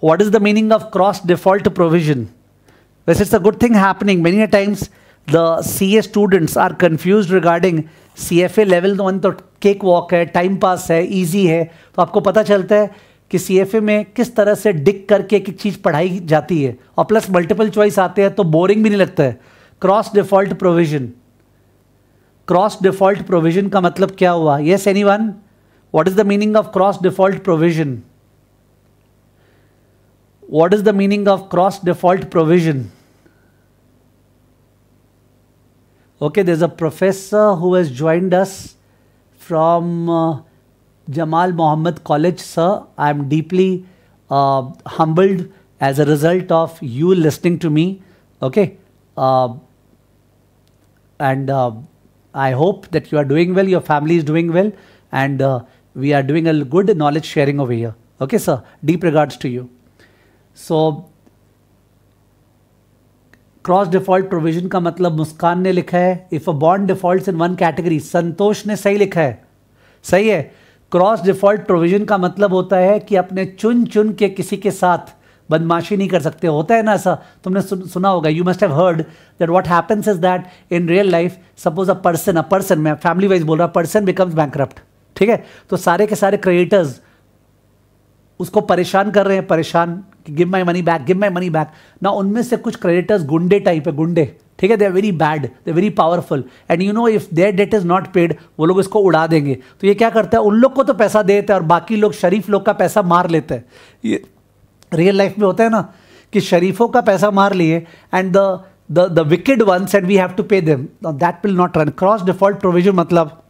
What is the meaning of cross default provision? This is a good thing happening. Many a times the CA students are confused regarding CFA level one to cake walk hai time pass hai easy hai to aapko pata chalta hai कि सी एफ ए में किस तरह से डिक करके एक चीज़ पढ़ाई जाती है और प्लस मल्टीपल चॉइस आते हैं तो बोरिंग भी नहीं लगता है cross default provision cross default provision का मतलब क्या हुआ yes anyone What is the meaning of cross default provision? What is the meaning of cross default provision? Okay, there's a professor who has joined us from uh, Jamal Mohammed College, sir. I'm deeply uh, humbled as a result of you listening to me. Okay. Uh, and uh, I hope that you are doing well, your family is doing well, and uh, we are doing a good knowledge sharing over here. Okay, sir. Deep regards to you. So, cross default provision का मतलब मुस्कान ने लिखा है if a bond default in one category Santosh ने सही लिखा है सही है क्रॉस डिफॉल्ट प्रोविजन का मतलब होता है कि अपने चुन चुन के किसी के साथ बदमाशी नहीं कर सकते होता है ना ऐसा तुमने सुन, सुना होगा you must have heard that what happens is that in real life suppose a person a person मैं फैमिली वाइज बोल रहा पर्सन बिकम्स बैंक ठीक है तो सारे के सारे क्रिएटर्स उसको परेशान कर रहे हैं परेशान give my money back give my money back ना उनमें से कुछ क्रेडिटर्स गुंडे टाइप है गुंडे ठीक है they are very bad they very powerful and you know if their debt is not paid वो लोग इसको उड़ा देंगे तो ये क्या करता है उन लोग को तो पैसा देते हैं और बाकी लोग शरीफ लोग का पैसा मार लेते हैं ये रियल लाइफ में होता है ना कि शरीफों का पैसा मार लिए and the the wicked ones and we have to pay them that will not run cross default provision मतलब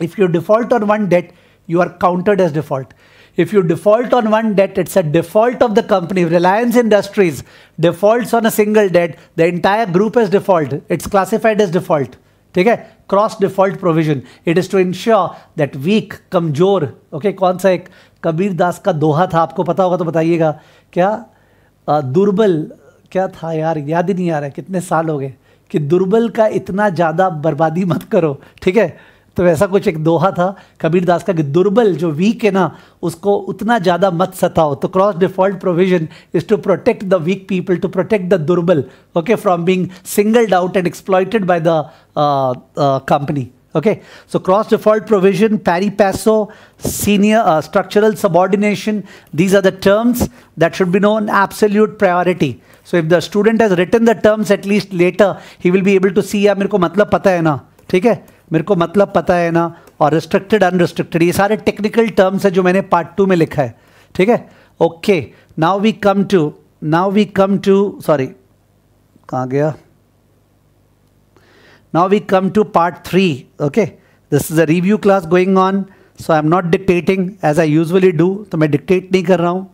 If you default on one debt, you are counted as default. If you default on one debt, it's a default of the company. If Reliance Industries defaults on a single debt, the entire group is default. It's classified as default. ठीक है cross default provision it is to ensure that weak कमजोर ओके कौन सा एक कबीर दास का दोहा था आपको पता होगा तो बताइएगा क्या आ, दुर्बल क्या था यार याद ही नहीं आ रहा है कितने साल हो गए कि दुर्बल का इतना ज़्यादा बर्बादी मत करो ठीक है तो वैसा कुछ एक दोहा था कबीर दास का कि दुर्बल जो वीक है ना उसको उतना ज़्यादा मत सताओ तो cross default provision is to protect the weak people to protect the दुर्बल okay from being singled out and exploited by the company okay so cross default provision pari passu senior structural subordination these are the terms that should be known absolute priority so if the student has written the terms at least later he will be able to see या मेरे को मतलब पता है ना ठीक है मेरे को मतलब पता है ना और रिस्ट्रिक्टेड अनरिस्ट्रिक्टेड ये सारे टेक्निकल टर्म्स हैं जो मैंने पार्ट टू में लिखा है ठीक है okay now we come to now we come to sorry कहाँ गया we come to part three okay this is a review class going on so I am not dictating as I usually do तो मैं डिक्टेट नहीं कर रहा हूँ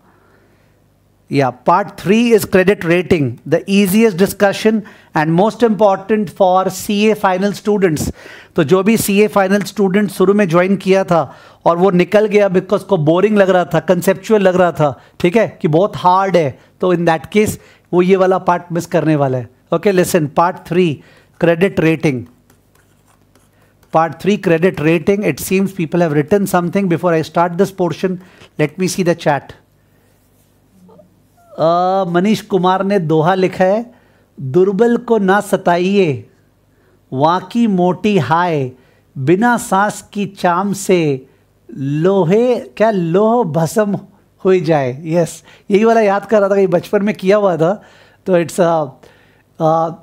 Yeah, part three is credit rating, the easiest discussion and most important for CA final students तो जो भी CA फाइनल स्टूडेंट शुरू में ज्वाइन किया था और वो निकल गया बिकॉज को बोरिंग लग रहा था कंसेप्चुअल लग रहा था ठीक है कि बहुत हार्ड है तो इन दैट केस वो ये वाला पार्ट मिस करने वाला है okay lesson part three credit rating part 3 credit rating it seems people have written something before i start this portion let me see the chat Manish Kumar ने दोहा लिखा है दुर्बल को ना सताइए वाकी मोटी हाय बिना सांस की चाम से लोहे क्या लोह भसम हो जाए यस यही वाला याद कर रहा था कि बचपन में किया हुआ था तो it's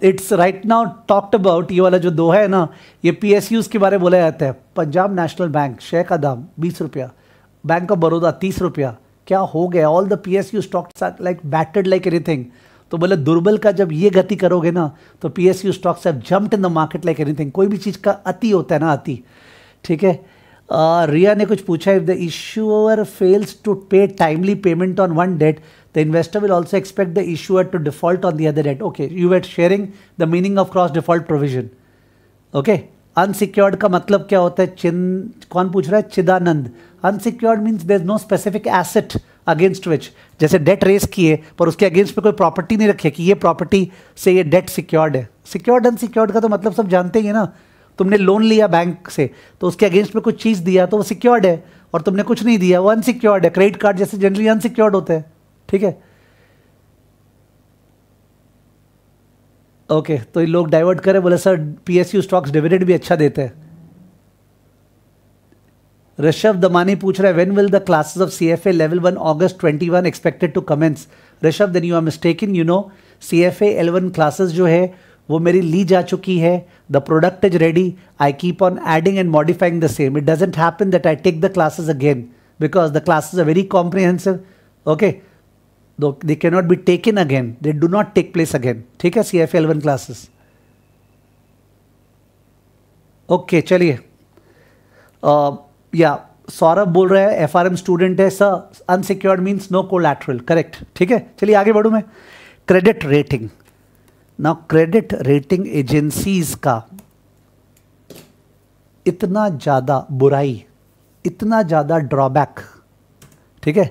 it's right now talked about ये वाला जो दोहा है ना ये पी एस यूज़ के बारे में बोला जाता है पंजाब नेशनल बैंक शेयर का दाम बीस रुपया बैंक ऑफ बड़ौदा तीस रुपया क्या हो गया all the P S U stocks are like battered like anything तो बोले दुर्बल का जब ये गति करोगे ना तो P S U stocks have jumped in the market like anything कोई भी चीज़ का अति होता है ना अति ठीक है रिया ने कुछ पूछा if the issuer fails to pay timely payment on one debt the investor will also expect the issuer to default on the other debt okay you at sharing the meaning of cross default provision okay unsecured का मतलब क्या होता है चिन कौन पूछ रहा है Chidanand unsecured means there no specific asset against which जैसे डेट रेस किए पर उसके अगेंस्ट में कोई प्रॉपर्टी नहीं रखे कि ये प्रॉपर्टी से ये डेट सिक्योर्ड है सिक्योर्ड अनसिक्योर्ड का तो मतलब सब जानते ही है ना तुमने लोन लिया बैंक से तो उसके अगेंस्ट में कुछ चीज़ दिया तो वो सिक्योर्ड है और तुमने कुछ नहीं दिया वो अनसिक्योर्ड है क्रेडिट कार्ड जैसे जनरली अनसिक्योर्ड होते हैं ठीक है ओके okay, तो ये लोग डाइवर्ट करें बोले सर पीएसयू स्टॉक्स डिविडेंड भी अच्छा देते हैं ऋषभ दमानी पूछ रहा है when will the classes of C F A level one August twenty one expected to commence Rishabh then you are in you know C F A classes जो है वो मेरी ली जा चुकी है the product is ready I keep on adding and modifying the same it doesn't happen that I take the classes again because the classes are very comprehensive okay they can not be taken again they do not take place again ठीक है C F eleven classes okay चलिए uh, या सौरभ बोल रहे हैं एफ आर एम स्टूडेंट है sir unsecured means no lateral correct ठीक है चलिए आगे बढ़ू मैं क्रेडिट रेटिंग ना क्रेडिट रेटिंग एजेंसीज का इतना ज़्यादा बुराई इतना ज़्यादा ड्रॉबैक ठीक है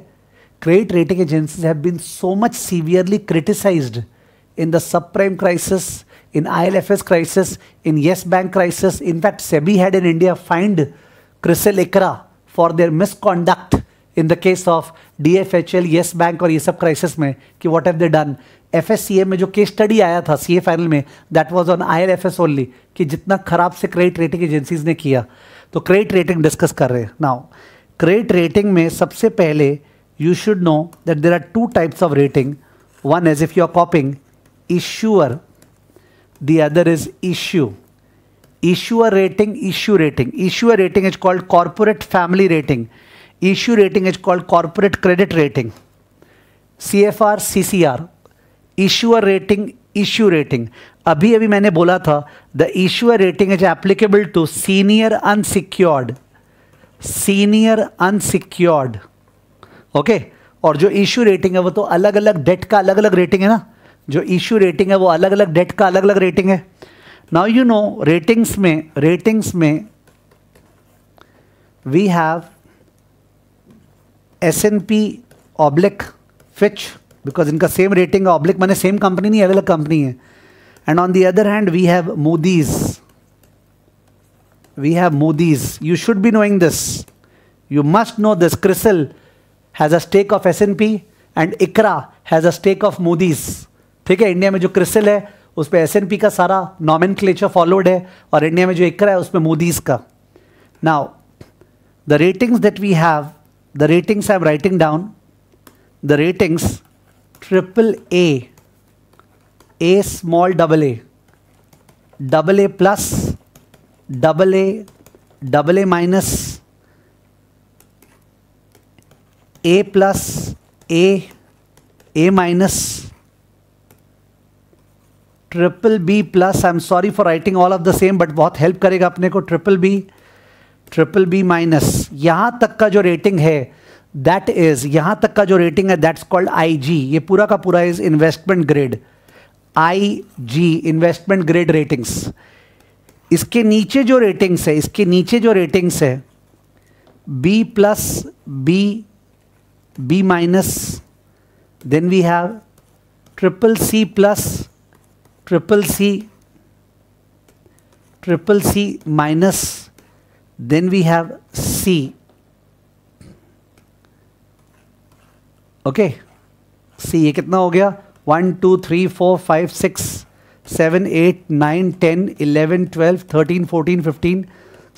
credit rating agencies have been so much severely criticised prime crisis in I L F S crisis in Yes Bank crisis in fact SEBI had in India fined CRISIL ICRA for their misconduct in the case of D F H L yes Bank और ये सब क्राइसिस में कि what have they done F S C A में जो केस स्टडी आया था सी ए फाइनल में that was on I L F S only कि जितना खराब से क्रेडिट रेटिंग एजेंसीज ने किया तो क्रेडिट रेटिंग डिस्कस कर रहे हैं नाउ क्रेडिट रेटिंग में सबसे पहले you should know that there are two types of rating one is if you are coping issuer the other is issue issuer rating issue rating issuer rating is called corporate family rating issue rating is called corporate credit rating cfr ccr issuer rating issue rating अभी अभी मैंने बोला था the issuer rating is applicable to senior unsecured senior unsecured okay okay? और जो इशू रेटिंग है वो तो अलग अलग डेट का अलग अलग रेटिंग है ना जो इशू रेटिंग है वो अलग अलग डेट का अलग अलग रेटिंग है नाउ यू नो रेटिंग्स में रेटिंग्स में we have S N P oblique Fitch because इनका सेम रेटिंग ऑब्लिक मैंने सेम कंपनी नहीं अलग कंपनी है and on the other hand we have Moody's we have Moody's you should be knowing this you must know this CRISIL has a stake of S N P and ICRA has a stake of Moody's ठीक है इंडिया में जो क्रिसल है उस पर एस का सारा नॉमिन क्लेचर फॉलोड है और इंडिया में जो एक है उसमें मोदीज़ का now the ratings that we have the ratings I am writing down the ratings triple A A small double A double A plus double A double A minus A plus A A minus triple B plus I am sorry for writing all of the same but बहुत हेल्प करेगा अपने को triple B triple B minus यहाँ तक का जो रेटिंग है दैट इज़ यहाँ तक का जो रेटिंग है दैट्स कॉल्ड आई जी ये पूरा का पूरा is investment grade I G investment grade ratings इसके नीचे जो रेटिंग्स है इसके नीचे जो रेटिंग्स है B plus B B minus then we have triple C plus triple C triple C minus then we have C okay C ये कितना हो गया? One two three four five six seven eight nine ten eleven twelve thirteen fourteen fifteen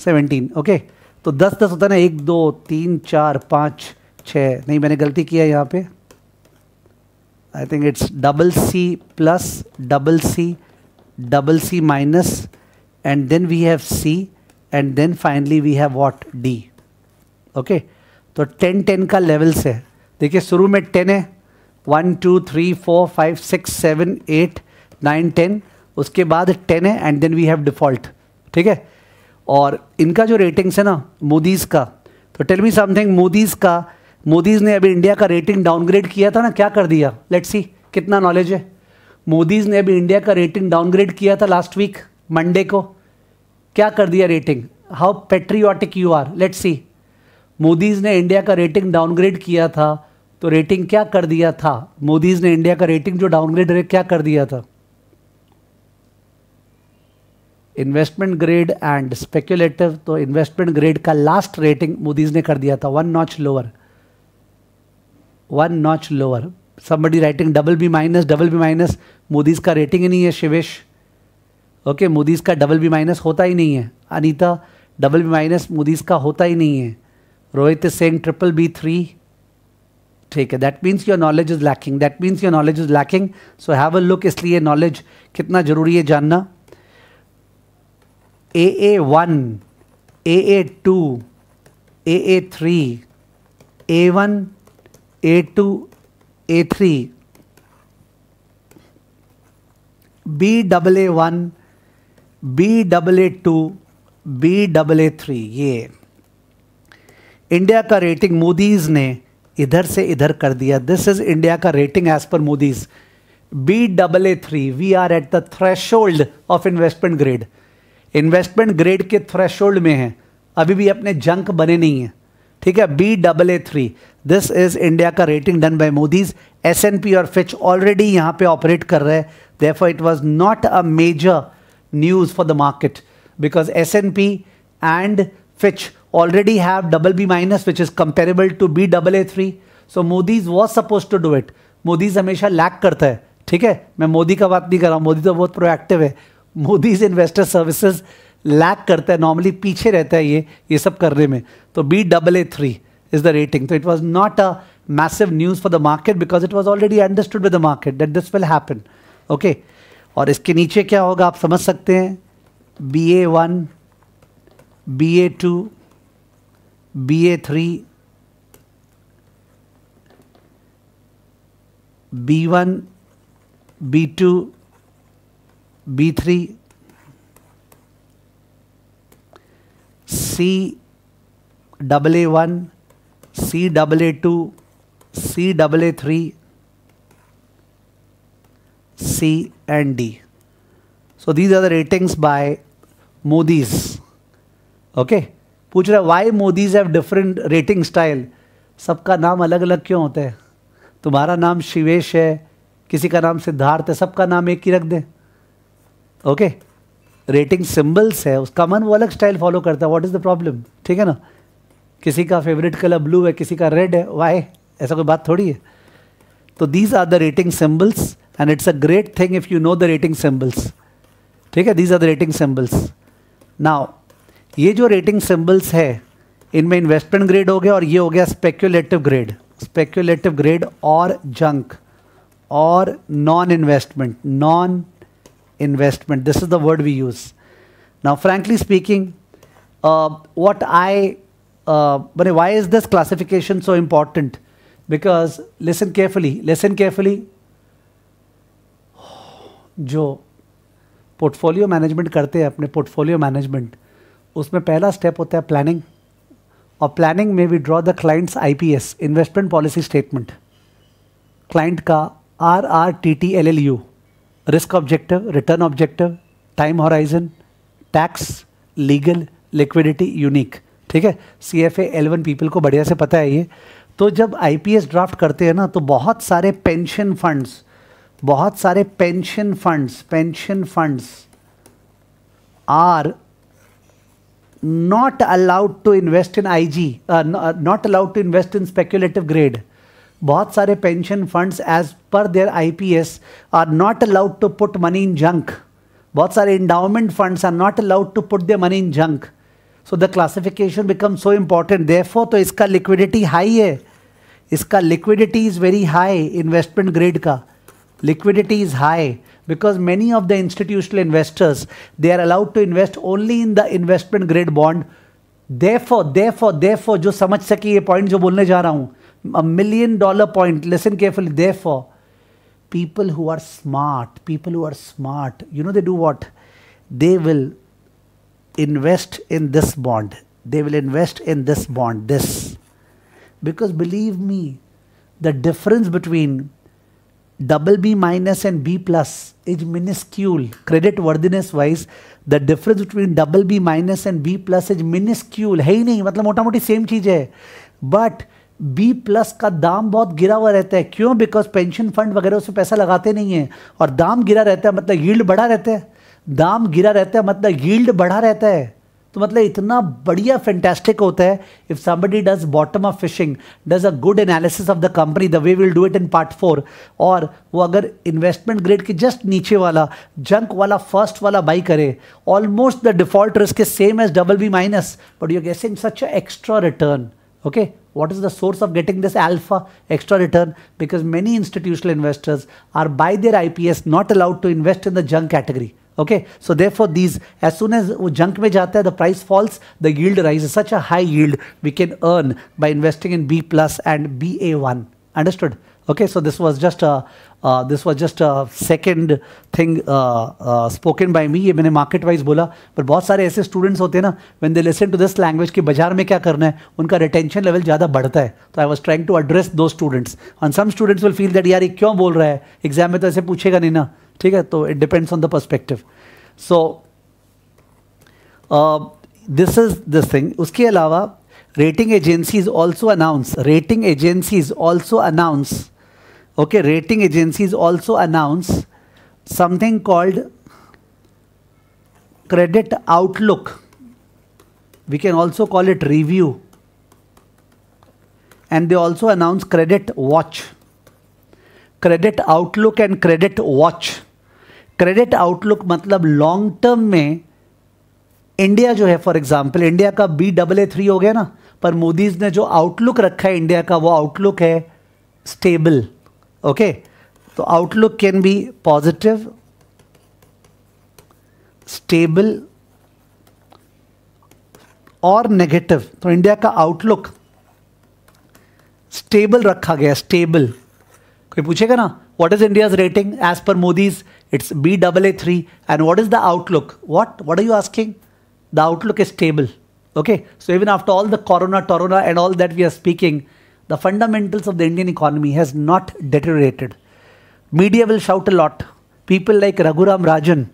seventeen okay तो दस दस होता है ना एक दो तीन चार पाँच छः नहीं मैंने गलती किया यहाँ पे I think it's double C plus double C double C minus and then we have C and then finally we have what D okay तो टेन टेन का लेवल्स है देखिए शुरू में टेन है one two three four five six seven eight nine ten उसके बाद टेन है and then we have default ठीक है और इनका जो रेटिंग्स है ना मोदीज़ का तो टेल मी समथिंग मोदीज़ का मोदीज ने अभी इंडिया का रेटिंग डाउनग्रेड किया था ना क्या कर दिया लेट सी कितना नॉलेज है मोदीज ने अभी इंडिया का रेटिंग डाउनग्रेड किया था लास्ट वीक मंडे को क्या कर दिया rating how patriotic you are let see Moody's ने इंडिया का रेटिंग डाउनग्रेड किया था तो रेटिंग क्या कर दिया था मोदीज ने इंडिया का रेटिंग जो डाउनग्रेड है क्या कर दिया था इन्वेस्टमेंट ग्रेड एंड स्पेक्यूलेटिव तो इन्वेस्टमेंट ग्रेड का लास्ट रेटिंग मोदीज ने कर दिया था one notch lower one notch lower somebody writing double B minus double B minus Moody's का रेटिंग ही नहीं है शिवेश ओके मोदीज का डबल बी माइनस होता ही नहीं है Anita double B minus Moody's का होता ही नहीं है Rohit saying triple B three ठीक है that means your knowledge is lacking that means your knowledge is lacking so have a look इसलिए नॉलेज कितना ज़रूरी है जानना A A one A A two A A three A one A A A A two B B double double one two B double A three ये इंडिया का रेटिंग मोदीज़ ने इधर से इधर कर दिया दिस इज़ इंडिया का rating as per Moody's B double A three we are at the threshold of investment grade investment grade के थ्रेश होल्ड में है अभी भी अपने जंक बने नहीं हैं ठीक है B double A three this is India का rating done by Moody's S N P और फिच ऑलरेडी यहां पे ऑपरेट कर रहे हैं therefore it was not a major news for the market because S N P and Fitch already have double B minus which is comparable to B double A three so Moody's was suppose to do it Moody's हमेशा लैक करता है ठीक है मैं मोदी का बात नहीं कर रहा हूँ मोदी तो बहुत प्रोएक्टिव है मोदीज इन्वेस्टर सर्विसेज लैक करता है नॉर्मली पीछे रहता है ये ये सब करने में तो B double A three is the rating तो it was not a massive news for the market because it was already understood by the market that this will happen okay और इसके नीचे क्या होगा आप समझ सकते हैं B A one B A two B A three B one B two B three C double A one C double A two C double A three C and D so these are the ratings by Moody's okay पूछ रहे why Moody's have different rating style सबका नाम अलग अलग क्यों होता है तुम्हारा नाम शिवेश है किसी का नाम सिद्धार्थ है सबका नाम एक ही रख दें ओके okay? रेटिंग सिंबल्स है उसका मन वो अलग स्टाइल फॉलो करता है व्हाट इज़ द प्रॉब्लम ठीक है ना किसी का फेवरेट कलर ब्लू है किसी का रेड है वाई ऐसा कोई बात थोड़ी है तो these are the rating symbols and it's a great thing if you know the rating symbols ठीक है these are the rating symbols now ये जो रेटिंग सिम्बल्स है इनमें इन्वेस्टमेंट ग्रेड हो गया और ये हो गया स्पेक्यूलेटिव ग्रेड स्पेक्यूलेटिव ग्रेड और जंक और non investment non investment. This is the word we use. Now, frankly speaking, uh, what I, uh, why is this classification so important? Because listen carefully, listen carefully. जो पोर्टफोलियो मैनेजमेंट करते हैं अपने पोर्टफोलियो मैनेजमेंट उसमें पहला स्टेप होता है प्लानिंग और प्लानिंग में we draw the clients IPS investment policy statement client का R R T T L L U risk objective return objective time horizon tax legal liquidity unique ठीक है सी एफ एलेवन पीपल को बढ़िया से पता है ये तो जब आई पी एस ड्राफ्ट करते हैं ना तो बहुत सारे पेंशन फंड्स बहुत सारे pension funds pension funds are not allowed to invest in I G not allowed to invest in speculative grade बहुत सारे pension funds as per their IPS are not allowed to put money in junk बहुत सारे endowment funds are not allowed to put their money in junk so the classification become so important therefore तो इसका लिक्विडिटी हाई है इसका liquidity is very high investment grade का because many of the institutional investors they are allowed to invest only in the investment grade bond therefore therefore therefore जो समझ सके ये पॉइंट जो बोलने जा रहा हूँ a million dollar point. Listen carefully. Therefore, people who are smart, people who are smart, you know, they do what? They will invest in this bond. They will invest in this bond, this. Because believe me, the difference between double B minus and B plus is minuscule. Credit worthiness wise, the difference between double B minus and B plus is minuscule. Hey, ही नहीं मतलब मोटा मोटी same चीज But बी प्लस का दाम बहुत गिरा हुआ रहता है क्यों बिकॉज पेंशन फंड वगैरह उसमें पैसा लगाते नहीं है और दाम गिरा रहता है मतलब यील्ड बढ़ा रहता है दाम गिरा रहता है मतलब यील्ड बढ़ा रहता है तो मतलब इतना बढ़िया फैंटेस्टिक होता है if somebody does bottom of fishing does a good analysis of the company the way will do it in part four और वो अगर इन्वेस्टमेंट ग्रेड के जस्ट नीचे वाला जंक वाला फर्स्ट वाला बाई करे almost the default risk is same as double B minus but you guessing such extra return okay what is the source of getting this alpha extra return because many institutional investors are by their ips not allowed to invest in the junk category okay so therefore these as soon as junk mein jata hai, the price falls the yield rises such a high yield we can earn by investing in b plus and ba1 understood okay so this was just a this was just second thing spoken by me ये मैंने मार्केट वाइज बोला पर बहुत सारे ऐसे स्टूडेंट्स होते हैं ना when they listen to this language के बाजार में क्या करना है उनका रिटेंशन लेवल ज़्यादा बढ़ता है तो I was trying to address दो students and some students will feel that यार ये क्यों बोल रहा है एग्जाम में तो ऐसे पूछेगा नहीं ना ठीक है तो it depends on the perspective so this is this thing उसके अलावा rating agencies also announce rating agencies also announce okay rating agencies also announce something called credit outlook we can also call it review and they also announce credit watch credit outlook and credit watch credit outlook matlab long term mein India जो है फॉर एग्जाम्पल इंडिया का बी डबल ए थ्री हो गया ना पर मोदीज ने जो आउटलुक रखा है इंडिया का वो आउटलुक है स्टेबल ओके तो outlook can be positive stable और नेगेटिव तो इंडिया का आउटलुक स्टेबल रखा गया स्टेबल कोई पूछेगा ना what is India's rating as per Moody's it's B double A three and what is the outlook what what are you asking the outlook is stable okay so even after all the corona टोरोना and all that we are speaking the fundamentals of the Indian economy has not deteriorated. Media will shout a lot. People like Raghuram Rajan,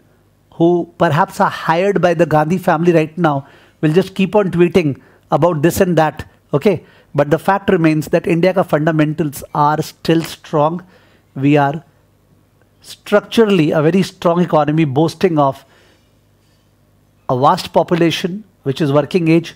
who perhaps are hired by the Gandhi family right now, will just keep on tweeting about this and that. Okay, but the fact remains that India's fundamentals are still strong. We are structurally a very strong economy, boasting of a vast population, which is working age.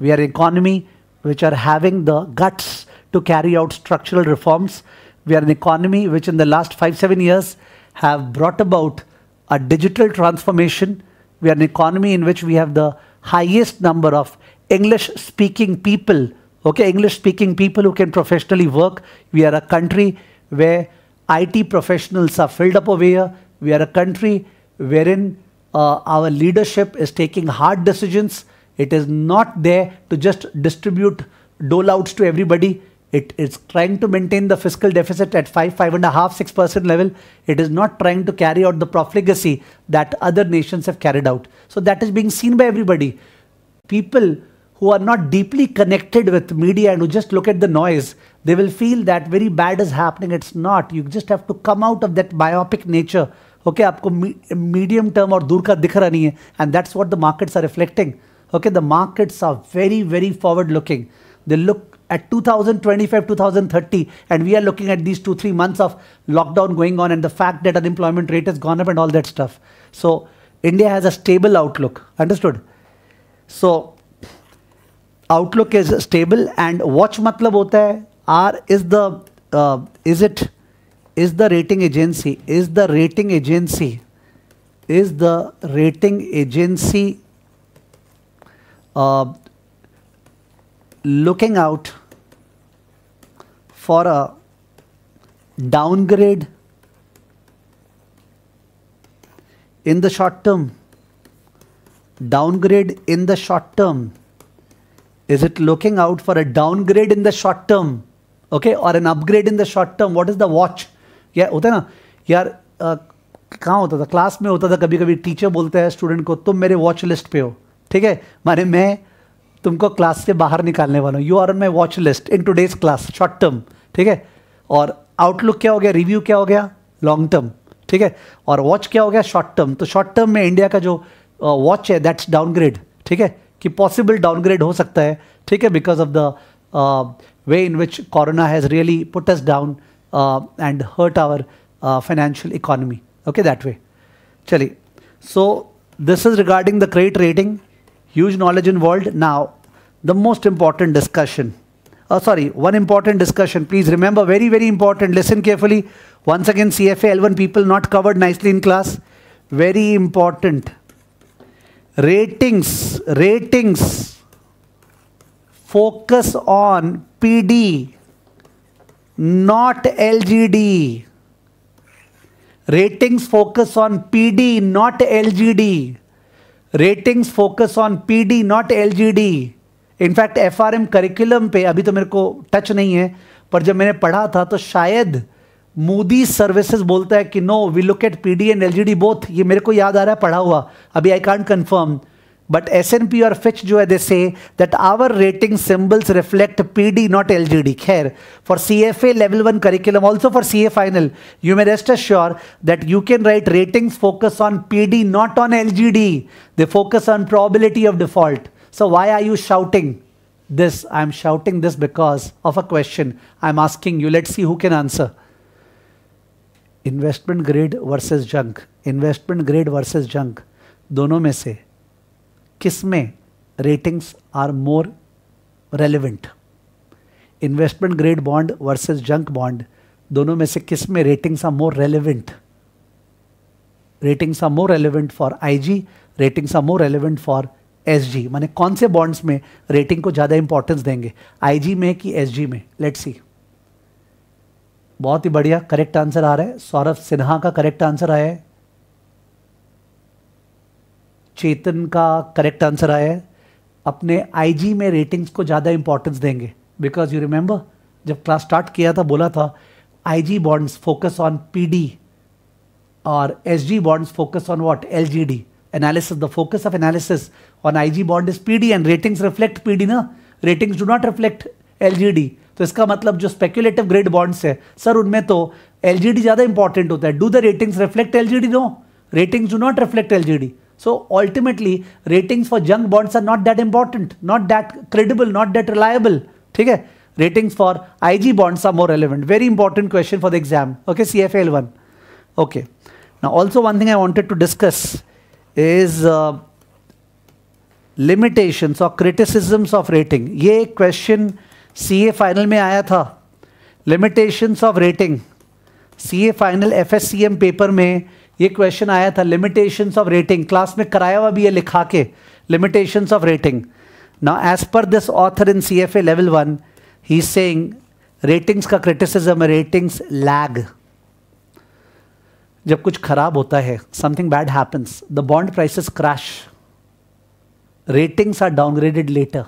We are an economy which are having the guts to carry out structural reforms. We are an economy which in the last five, seven years have brought about a digital transformation. We are an economy in which we have the highest number of English speaking people, okay, English speaking people who can professionally work. We are a country where IT professionals are filled up over here. We are a country wherein uh, our leadership is taking hard decisions. It is not there to just distribute dole outs to everybody. It is trying to maintain the fiscal deficit at 5, 5.5, 6% level. It is not trying to carry out the profligacy that other nations have carried out. So that is being seen by everybody. People who are not deeply connected with media and who just look at the noise, they will feel that very bad is happening. It's not. You just have to come out of that biopic nature. Okay, आपको medium term और दूर का दिख रहा नहीं है and that's what the markets Okay, the markets are very, very forward looking. They look at 2025, 2030, and we are looking at these two, three months of lockdown going on and the fact that unemployment rate has gone up and all that stuff. So, India has a stable outlook. Understood? So, outlook is stable and watch matlab hota hai, is the, uh, is it, is the rating agency, is the rating agency, is the rating agency uh, looking out for a downgrade in the short term downgrade in the short term is it looking out for a downgrade in the short term okay or an upgrade in the short term what is the watch yeah hota na yaar यार कहाँ होता था क्लास में होता था कभी कभी टीचर बोलते हैं स्टूडेंट को तुम मेरे वॉच लिस्ट पे हो ठीक है माने मैं तुमको क्लास से बाहर निकालने वाला हूँ you are on my watch list in two days class short term ठीक है और आउटलुक क्या हो गया रिव्यू क्या हो गया लॉन्ग टर्म ठीक है और वॉच क्या हो गया शॉर्ट टर्म तो शॉर्ट टर्म में इंडिया का जो वॉच uh, है दैट्स डाउनग्रेड ठीक है कि पॉसिबल डाउनग्रेड हो सकता है ठीक है because of the way in which corona has really puts down and hurt our financial economy okay that way चलिए so this is regarding the credit rating huge knowledge involved. Now, the most important discussion. Oh, sorry, one important discussion. Please remember, very, very important. Listen carefully. Once again, CFA L1 people not covered nicely in class. Very important. Ratings, ratings. Focus on PD, not LGD. Ratings focus on PD, not LGD. Ratings focus on PD not LGD in fact FRM curriculum पे अभी तो मेरे को टच नहीं है पर जब मैंने पढ़ा था तो शायद मोदी सर्विसेज बोलता है कि no we look at PD and LGD both ये मेरे को याद आ रहा है पढ़ा हुआ अभी I can't confirm but S&P or Fitch जो they say that our rating symbols reflect PD not LGD. Khair, for CFA level 1 curriculum also for CA final you may rest assured that you can write ratings focus on PD not on LGD. They focus on probability of default. So why are you shouting this? I'm shouting this because of a question I'm asking you. Let's see who can answer. Investment grade versus junk. Investment grade versus junk. दोनों में से किस में ratings are more relevant investment grade bond versus junk bond दोनों में से किस में ratings are more relevant ratings are more relevant for IG ratings are more relevant for SG माने कौन से बॉन्ड्स में रेटिंग को ज़्यादा इंपॉर्टेंस देंगे आईजी में कि एसजी में लेट सी बहुत ही बढ़िया करेक्ट आंसर आ रहा है सौरभ सिन्हा का करेक्ट आंसर आया है चेतन का करेक्ट आंसर आया है अपने आईजी में रेटिंग्स को ज़्यादा इंपॉर्टेंस देंगे बिकॉज यू रिमेंबर जब क्लास स्टार्ट किया था बोला था IG bonds focus on PD और SG bonds focus on what LGD analysis the focus of analysis on IG bond is PD and ratings reflect PD ना ratings do not reflect LGD तो इसका मतलब जो स्पेक्यूलेटिव ग्रेड बॉन्ड्स है सर उनमें तो एलजीडी ज़्यादा इंपॉर्टेंट होता है do the ratings reflect LGD no ratings do not reflect LGD So ultimately, ratings for junk bonds are not that important, not that credible, not that reliable. Okay? Ratings for IG bonds are more relevant. Very important question for the exam. Okay, CFL one. Okay. Now, also one thing I wanted to discuss is uh, limitations or criticisms of rating ये question ca final फाइनल में आया था limitations of rating C A final F में ये क्वेश्चन आया था लिमिटेशंस ऑफ रेटिंग क्लास में कराया हुआ भी है लिखा के लिमिटेशंस ऑफ रेटिंग ना as per this author in C F A level one he saying ratings का क्रिटिसिज्म रेटिंग्स लैग जब कुछ खराब होता है something bad happens the bond prices crash ratings are downgraded later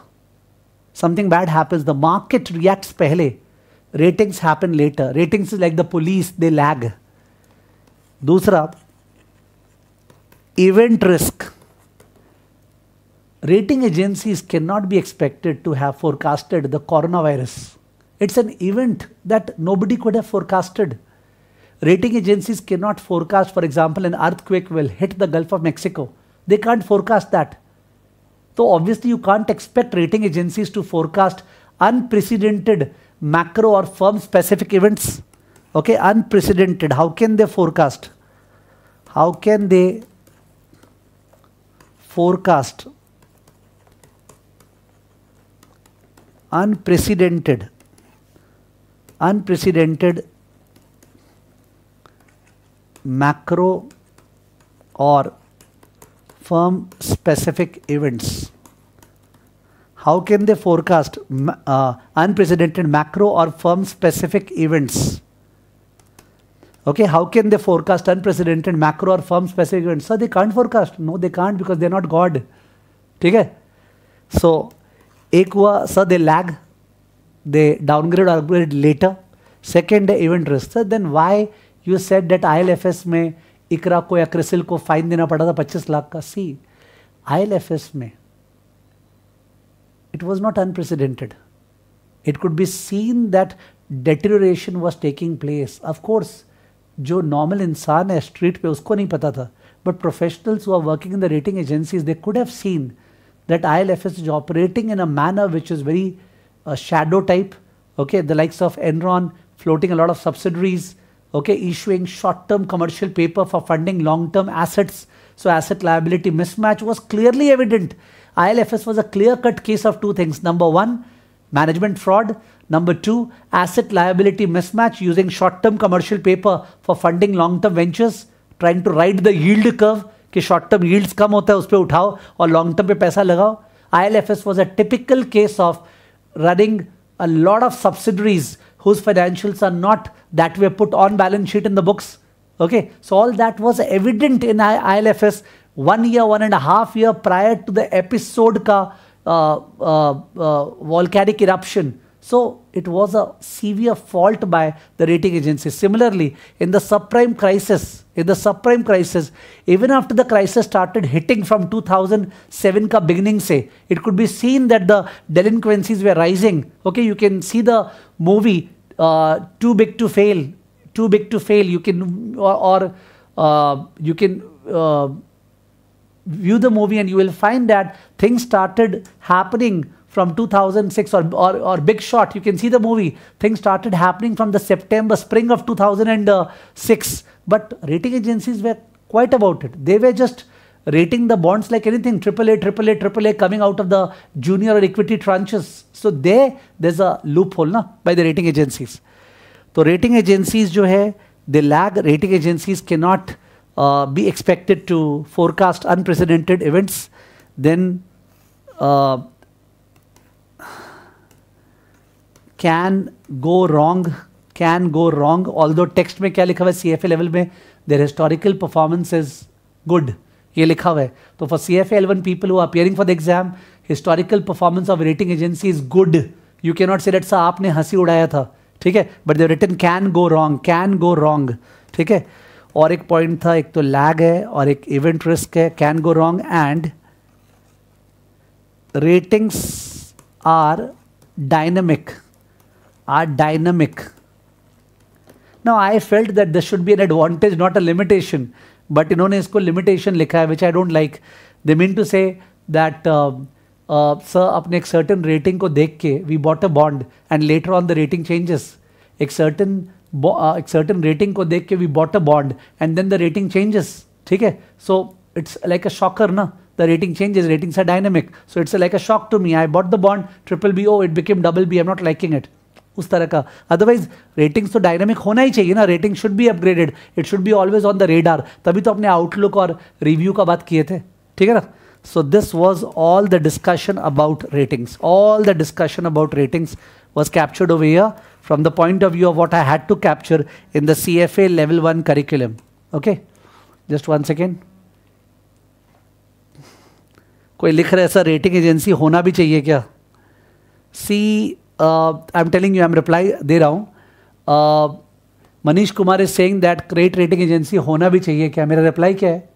something bad happens the market reacts पहले ratings happen later ratings is like the police they lag दूसरा event risk. Rating agencies cannot be expected to have forecasted the coronavirus. It's an event that nobody could have forecasted. Rating agencies cannot forecast, for example, an earthquake will hit the Gulf of Mexico. They can't forecast that. So, obviously, you can't expect rating agencies to forecast unprecedented macro or firm specific events. Okay, unprecedented. How can they forecast? How can they forecast unprecedented unprecedented macro or firm specific events how can they forecast uh, unprecedented macro or firm specific events Okay, how can they forecast unprecedented macro or firm specific events? Sir, they can't forecast. No, they can't because they're not God. Okay? So, equa sir, they lag, they downgrade or upgrade later. Second event है event risk why you said that डेट आई में इकरा ko या क्रिसिल को फाइन देना पड़ा 25 lakh ka? See, ILFS में it was not unprecedented. It could be seen that deterioration was taking place. Of course, जो नॉर्मल इंसान है स्ट्रीट पे उसको नहीं पता था बट प्रोफेशनल्स हुआ working in the rating agencies they could have seen that I L F S is operating in a manner which is very shadow type okay the likes of Enron floating a lot of subsidiaries okay issuing short term commercial paper for funding long term assets so asset liability mismatch was clearly evident I L F S was a clear cut case of two things number one management fraud Number two, asset liability mismatch using short term commercial paper for funding long term ventures, trying to ride the yield curve. कि short-term yields कम होता है उस पर उठाओ और लॉन्ग टर्म पे पैसा लगाओ I L F S was a typical case of running a lot of subsidiaries whose financials are not that way put on balance sheet okay so all that was evident in ilfs one year one and a half year prior to the episode ka uh, uh, uh, volcanic eruption so it was a severe fault by the rating agency. Similarly, in the subprime crisis, in the subprime crisis, even after the crisis started hitting from 2007 ka beginning say, it could be seen that the delinquencies were rising. Okay, you can see the movie uh, Too Big to Fail, Too Big to Fail. You can or, or uh, you can. Uh, view the movie and you will find that things started happening from 2006 or, or, or Big Shot, you can see the movie. Things started happening from the September, spring of 2006. But rating agencies were quite about it. They were just rating the bonds like anything AAA, AAA, AAA coming out of the junior or equity tranches. So there, there's a loophole na, by the rating agencies. So rating agencies, jo hai, they lag. Rating agencies cannot uh, be expected to forecast unprecedented events. Then uh, can go wrong can go wrong although text में क्या लिखा हुआ है सी एफ ए लेवल में there historical performance is good ये लिखा हुआ है तो for C F A one people who appearing for the exam historical performance of rating agency is good you can not say that सा आपने हंसी उड़ाया था ठीक है but debt return can go wrong can go wrong ठीक है और एक पॉइंट था एक तो लैग है और एक इवेंट रिस्क है can go wrong and ratings are dynamic are dynamic. Now I felt that this should be an advantage, not a limitation. But इन्होंने इसको limitation लिखा है, which I don't like. They mean to say that uh, uh, sir अपने एक certain rating को देख के we bought a bond and later on the rating changes. एक certain एक uh, certain rating को देख के we bought a bond and then the rating changes. ठीक है? So it's like a shocker ना. The rating changes, ratings are dynamic. So it's like a shock to me. I bought the bond, triple B, oh, it became double B, I'm not liking it. उस तरह का अदरवाइज रेटिंग्स तो डायनेमिक होना ही चाहिए ना rating should be upgraded it should be always on the radar तभी तो अपने आउटलुक और रिव्यू का बात किए थे ठीक है ना so this was all the discussion about ratings all the discussion about ratings was captured over here from the point of view of what I had to capture in the C F A level one curriculum okay just one second कोई लिख रहा है ऐसा रेटिंग एजेंसी होना भी चाहिए क्या see I am telling you I am reply दे रहा हूँ uh, Manish Kumar is saying that credit rating agency होना भी चाहिए क्या मेरा रिप्लाई क्या है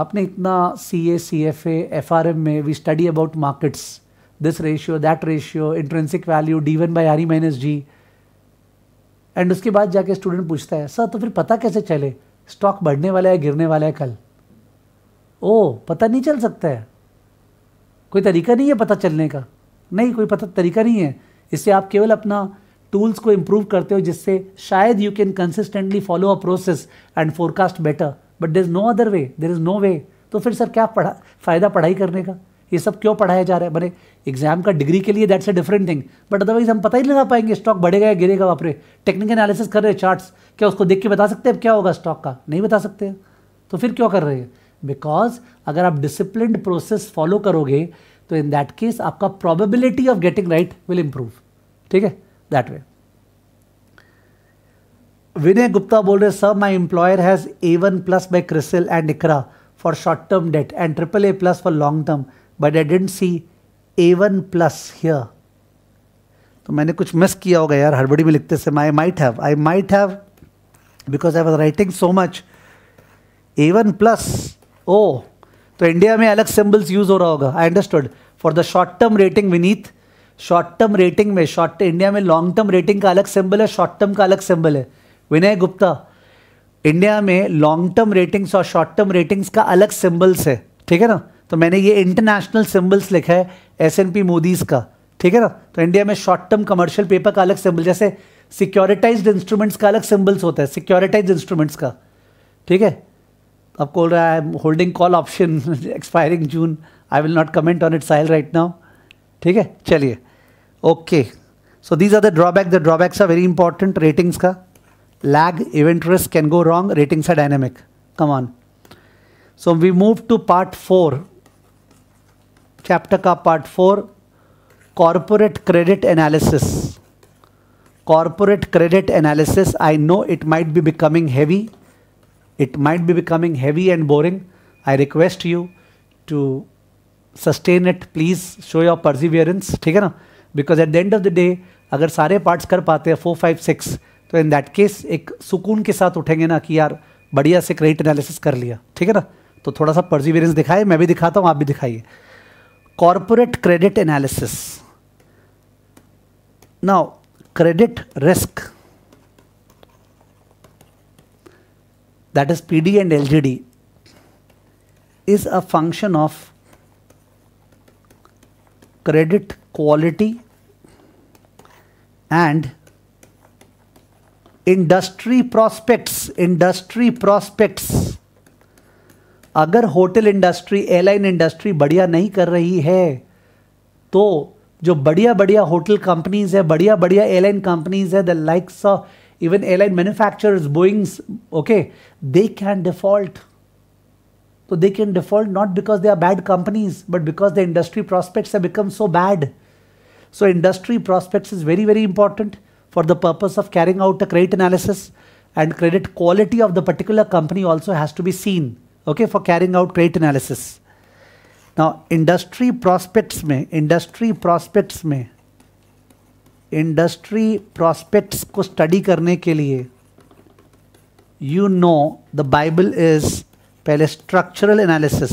आपने इतना C A C F A F R M में we study about markets this ratio that ratio intrinsic value D one by R E minus G and उसके बाद जाके स्टूडेंट पूछता है सर तो फिर पता कैसे चले स्टॉक बढ़ने वाला है गिरने वाला है कल ओ पता नहीं चल सकता है कोई तरीका नहीं है पता चलने का नहीं कोई पता तरीका नहीं है इससे आप केवल अपना टूल्स को इम्प्रूव करते हो जिससे शायद you can consistently follow a process and forecast better but there is no other way there is no way तो फिर सर क्या पढ़ा फ़ायदा पढ़ाई करने का ये सब क्यों पढ़ाया जा रहा है बने एग्जाम का डिग्री के लिए that's a different thing but otherwise हम पता ही लगा पाएंगे स्टॉक बढ़ेगा या गिरेगा वापरे टेक्निकल एनालिसिस कर रहे हैं चार्ट्स क्या उसको देख के बता सकते हैं क्या होगा स्टॉक का नहीं बता सकते तो फिर क्यों कर रहे हैं बिकॉज अगर आप डिसिप्लिन प्रोसेस फॉलो करोगे तो इन दैट केस आपका probability of getting right will improve ठीक है दैट वे विनय गुप्ता बोल रहे sir my employer has A one plus by CRISIL and ICRA for short term debt and triple A plus for long term but I didn't see A one plus here तो मैंने कुछ मिस किया होगा यार हड़बड़ी में लिखते से my might have I might have because I was writing so much A one plus O तो इंडिया में अलग सिम्बल्स यूज हो रहा होगा I understood for the short term rating Vineet short term rating में शॉर्ट इंडिया में लॉन्ग टर्म रेटिंग का अलग सिंबल है शॉर्ट टर्म का अलग सिंबल है विनय गुप्ता इंडिया में लॉन्ग टर्म रेटिंग्स और शॉर्ट टर्म रेटिंग्स का अलग सिंबल्स है ठीक है ना तो मैंने ये इंटरनेशनल सिंबल्स लिखा है एस एन पी मोदीज़ का ठीक है ना तो इंडिया में शॉर्ट टर्म कमर्शियल पेपर का अलग सिंबल जैसे सिक्योरिटाइज्ड इंस्ट्रूमेंट्स का अलग सिंबल्स होता है सिक्योरिटाइज्ड इंस्ट्रूमेंट्स का ठीक है अब कॉल रहा है holding call option expiring June I will not comment on it साइल राइट नाउ ठीक है चलिए okay so these are the drawback the drawbacks are very important ratings का lag event risk can go wrong ratings are dynamic come on so we move to part four chapter का part four corporate credit analysis corporate credit analysis I know it might be becoming heavy It might be becoming heavy and boring. I request you to sustain it please show your perseverance ठीक है ना because at the end of the day अगर सारे पार्ट्स कर पाते हैं फोर फाइव सिक्स तो इन दैट केस एक सुकून के साथ उठेंगे ना कि यार बढ़िया से क्रेडिट एनालिसिस कर लिया ठीक है ना तो थोड़ा सा परसिवियरेंस दिखाए मैं भी दिखाता हूँ आप भी दिखाइए corporate credit analysis now credit risk that is PD and LGD, is a function of credit quality and industry prospects industry prospects अगर होटल इंडस्ट्री एयरलाइन इंडस्ट्री बढ़िया नहीं कर रही है तो जो बढ़िया बढ़िया होटल कंपनीज है बढ़िया बढ़िया एयरलाइन कंपनीज है the likes of even airline manufacturers, Boeing's, okay, they can default. So they can default not because they are bad companies, but because the industry prospects have become so bad. So industry prospects is very, very important for the purpose of carrying out a credit analysis and credit quality of the particular company also has to be seen, okay, for carrying out credit analysis. Now, industry prospects may, industry prospects may, industry prospects को स्टडी करने के लिए you know the Bible is पहले structural analysis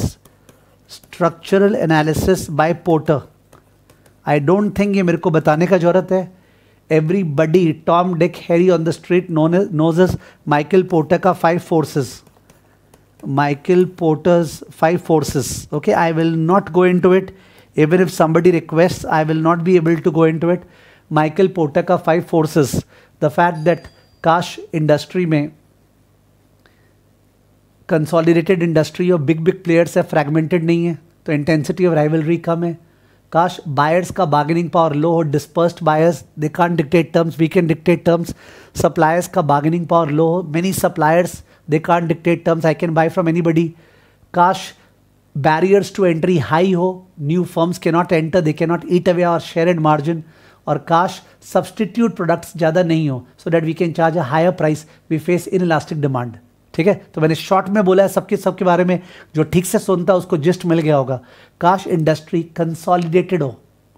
structural analysis by Porter I don't think ये मेरे को बताने का ज़रूरत है everybody Tom Dick Harry on the street knows Michael Porter का five forces five forces okay I will not go into it even if somebody request I will not be able to go into it Michael Porter का five forces the fact that काश इंडस्ट्री में कंसोलिडेटेड इंडस्ट्री और बिग बिग प्लेयर्स है फ्रैगमेंटेड नहीं है तो इंटेंसिटी ऑफ राइवलरी कम है काश बायर्स का बार्गेनिंग पावर लो हो dispersed buyers they can dictate terms we can dictate terms suppliers का बार्गेनिंग पावर लो हो many suppliers they can dictate terms I can buy from anybody काश बैरियर्स एंट्री हाई हो new firms can not enter they can not eat away our share and margin और काश सब्सटीट्यूट प्रोडक्ट्स ज़्यादा नहीं हो so that we can charge a higher price we face इन इलास्टिक डिमांड ठीक है तो मैंने शॉर्ट में बोला है सबके सबके बारे में जो ठीक से सुनता है उसको जिस्ट मिल गया होगा काश इंडस्ट्री कंसॉलिडेटेड हो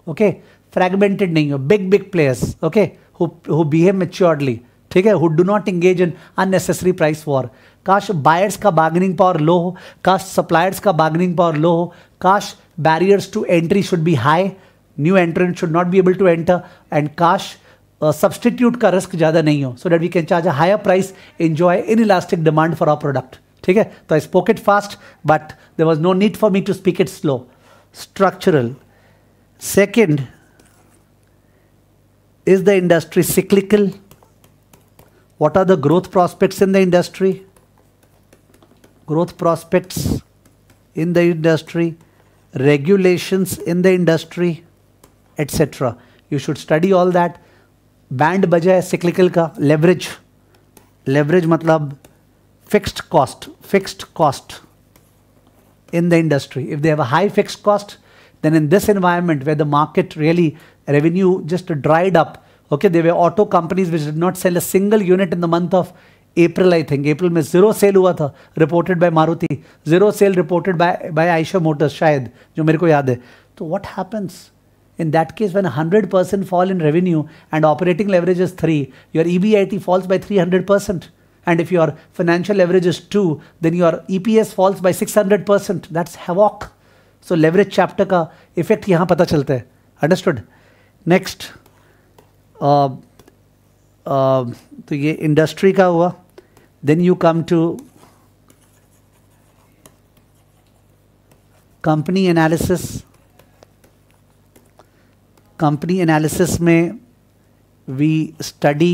ओके फ्रेगमेंटेड नहीं हो big big players okay who behave maturely ठीक है who do not engage in unnecessary price war काश बायर्स का बार्गेनिंग पावर लो हो काश सप्लायर्स का बार्गेनिंग पावर लो हो काश barriers to entry should be high new entrants should not be able to enter and cash uh, substitute ka risk jada nahi ho, so that we can charge a higher price enjoy inelastic demand for our product okay so i spoke it fast but there was no need for me to speak it slow structural second is the industry cyclical what are the growth prospects in the industry growth prospects in the industry regulations in the industry etc. You should study all that. Band बजा है सिक्लिकल का लेवरेज लेवरेज मतलब fixed cost fixed cost in the industry. If they have a high fixed cost, then in this environment where the market really revenue just dried up, okay, there were auto companies which did not sell a single unit in the month of April, I think. April में zero sale हुआ था reported by Maruti, zero sale reported by by Aisha Motors शायद जो मेरे को याद है. तो what happens? In that case, when 100% fall in revenue and operating leverage is 3, your EBIT falls by 300%. And if your financial leverage is 2, then your EPS falls by 600%. That's havoc. So leverage chapter effect effect pata पता चलता है अंडरस्टूड नेक्स्ट तो ये industry का हुआ Then you come to company analysis. Company analysis में वी स्टडी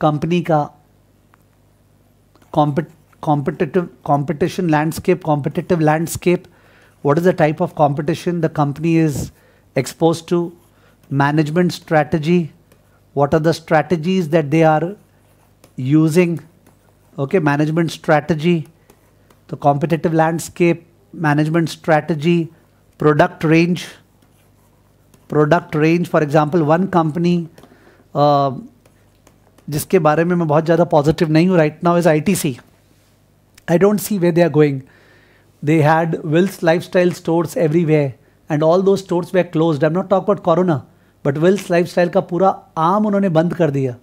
कंपनी का competitive competition landscape competitive landscape what is the type of competition the company is expose to management strategy what are the strategies that they are using okay management strategy तो competitive landscape management strategy product range product range for example one company जिसके बारे में मैं बहुत ज़्यादा पॉजिटिव नहीं हूँ right now is I T C I don't see way they are going they had Wills lifestyle stores everywhere and all those stores were close I am not talk about corona but Wills lifestyle का पूरा आम उन्होंने बंद कर दिया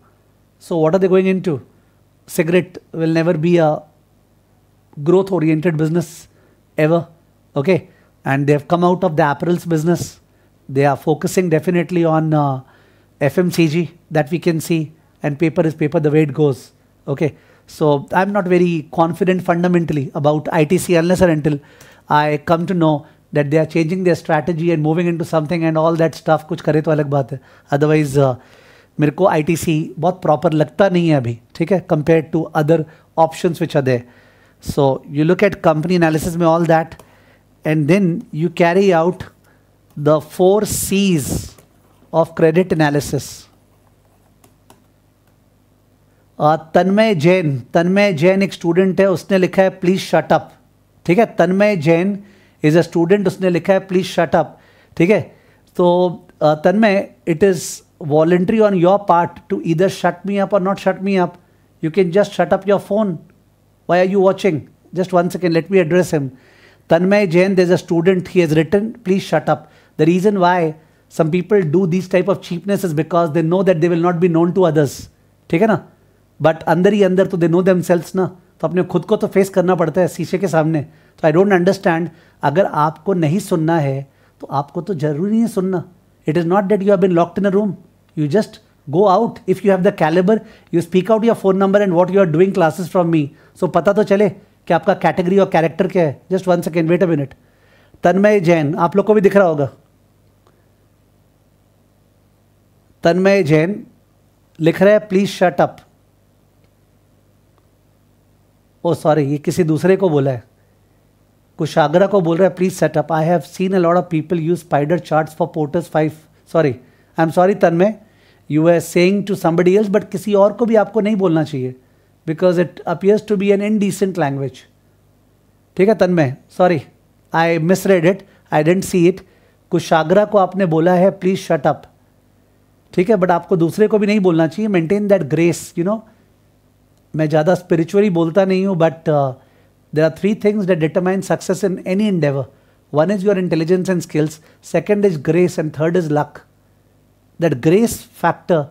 so what are they going into cigarette will never be a growth oriented business ever okay and they have come out of the apparels business they are focusing definitely on uh, FMCG that we can see, and paper is paper the way it goes. Okay, so I'm not very confident fundamentally about ITC unless until I come to know that they are changing their strategy and moving into something and all that stuff. कुछ करे तो अलग बात Otherwise uh, ITC बहुत proper लगता नहीं है अभी. ठीक है compared to other options which are there. So you look at company analysis में all that, and then you carry out the four C's of credit analysis. तन्मय जैन तन्मय जैन एक स्टूडेंट है उसने लिखा है प्लीज़ शट अप ठीक है Tanmay Jain is a student उसने लिखा है प्लीज़ शट अप ठीक है तो Tanmay it is voluntary on your part to इधर शट मी अप और not shut me up you can just shut up your phone why are you watching just one second let me address him Tanmay Jain, there's a student he has written, please shut up. The reason why some people do this type of cheapness is because they know that they will not be known to others ठीक है ना बट अंदर ही अंदर तो दे नो दम सेल्स ना तो अपने खुद को तो फेस करना पड़ता है शीशे के सामने तो आई डोंट अंडरस्टैंड अगर आपको नहीं सुनना है तो आपको तो जरूरी है सुनना it is not that you have been locked in a room you just go out if you have the calibre you speak out your phone number and what you are doing classes from me so पता तो चले कि आपका कैटेगरी और कैरेक्टर क्या है just one second wait a minute Tanmay Jain आप लोग को भी दिख रहा होगा तन्मय जैन लिख रहे हैं please shut up oh sorry ये किसी दूसरे को बोला है आगरा को बोल रहा है please setup I have seen a lot of people use spider charts for Porter's five sorry I am sorry Tanmay you are saying to somebody else but किसी और को भी आपको नहीं बोलना चाहिए because it appears to be an indecent language ठीक है Tanmay sorry I missed read it I didn't see it Agra को आपने बोला है प्लीज़ शट अप ठीक है बट आपको दूसरे को भी नहीं बोलना चाहिए maintain that grace you know मैं ज़्यादा स्पिरिचुअली बोलता नहीं हूं but there are three things that determine success in any endeavour one is your intelligence and skills second is grace and third is luck that grace factor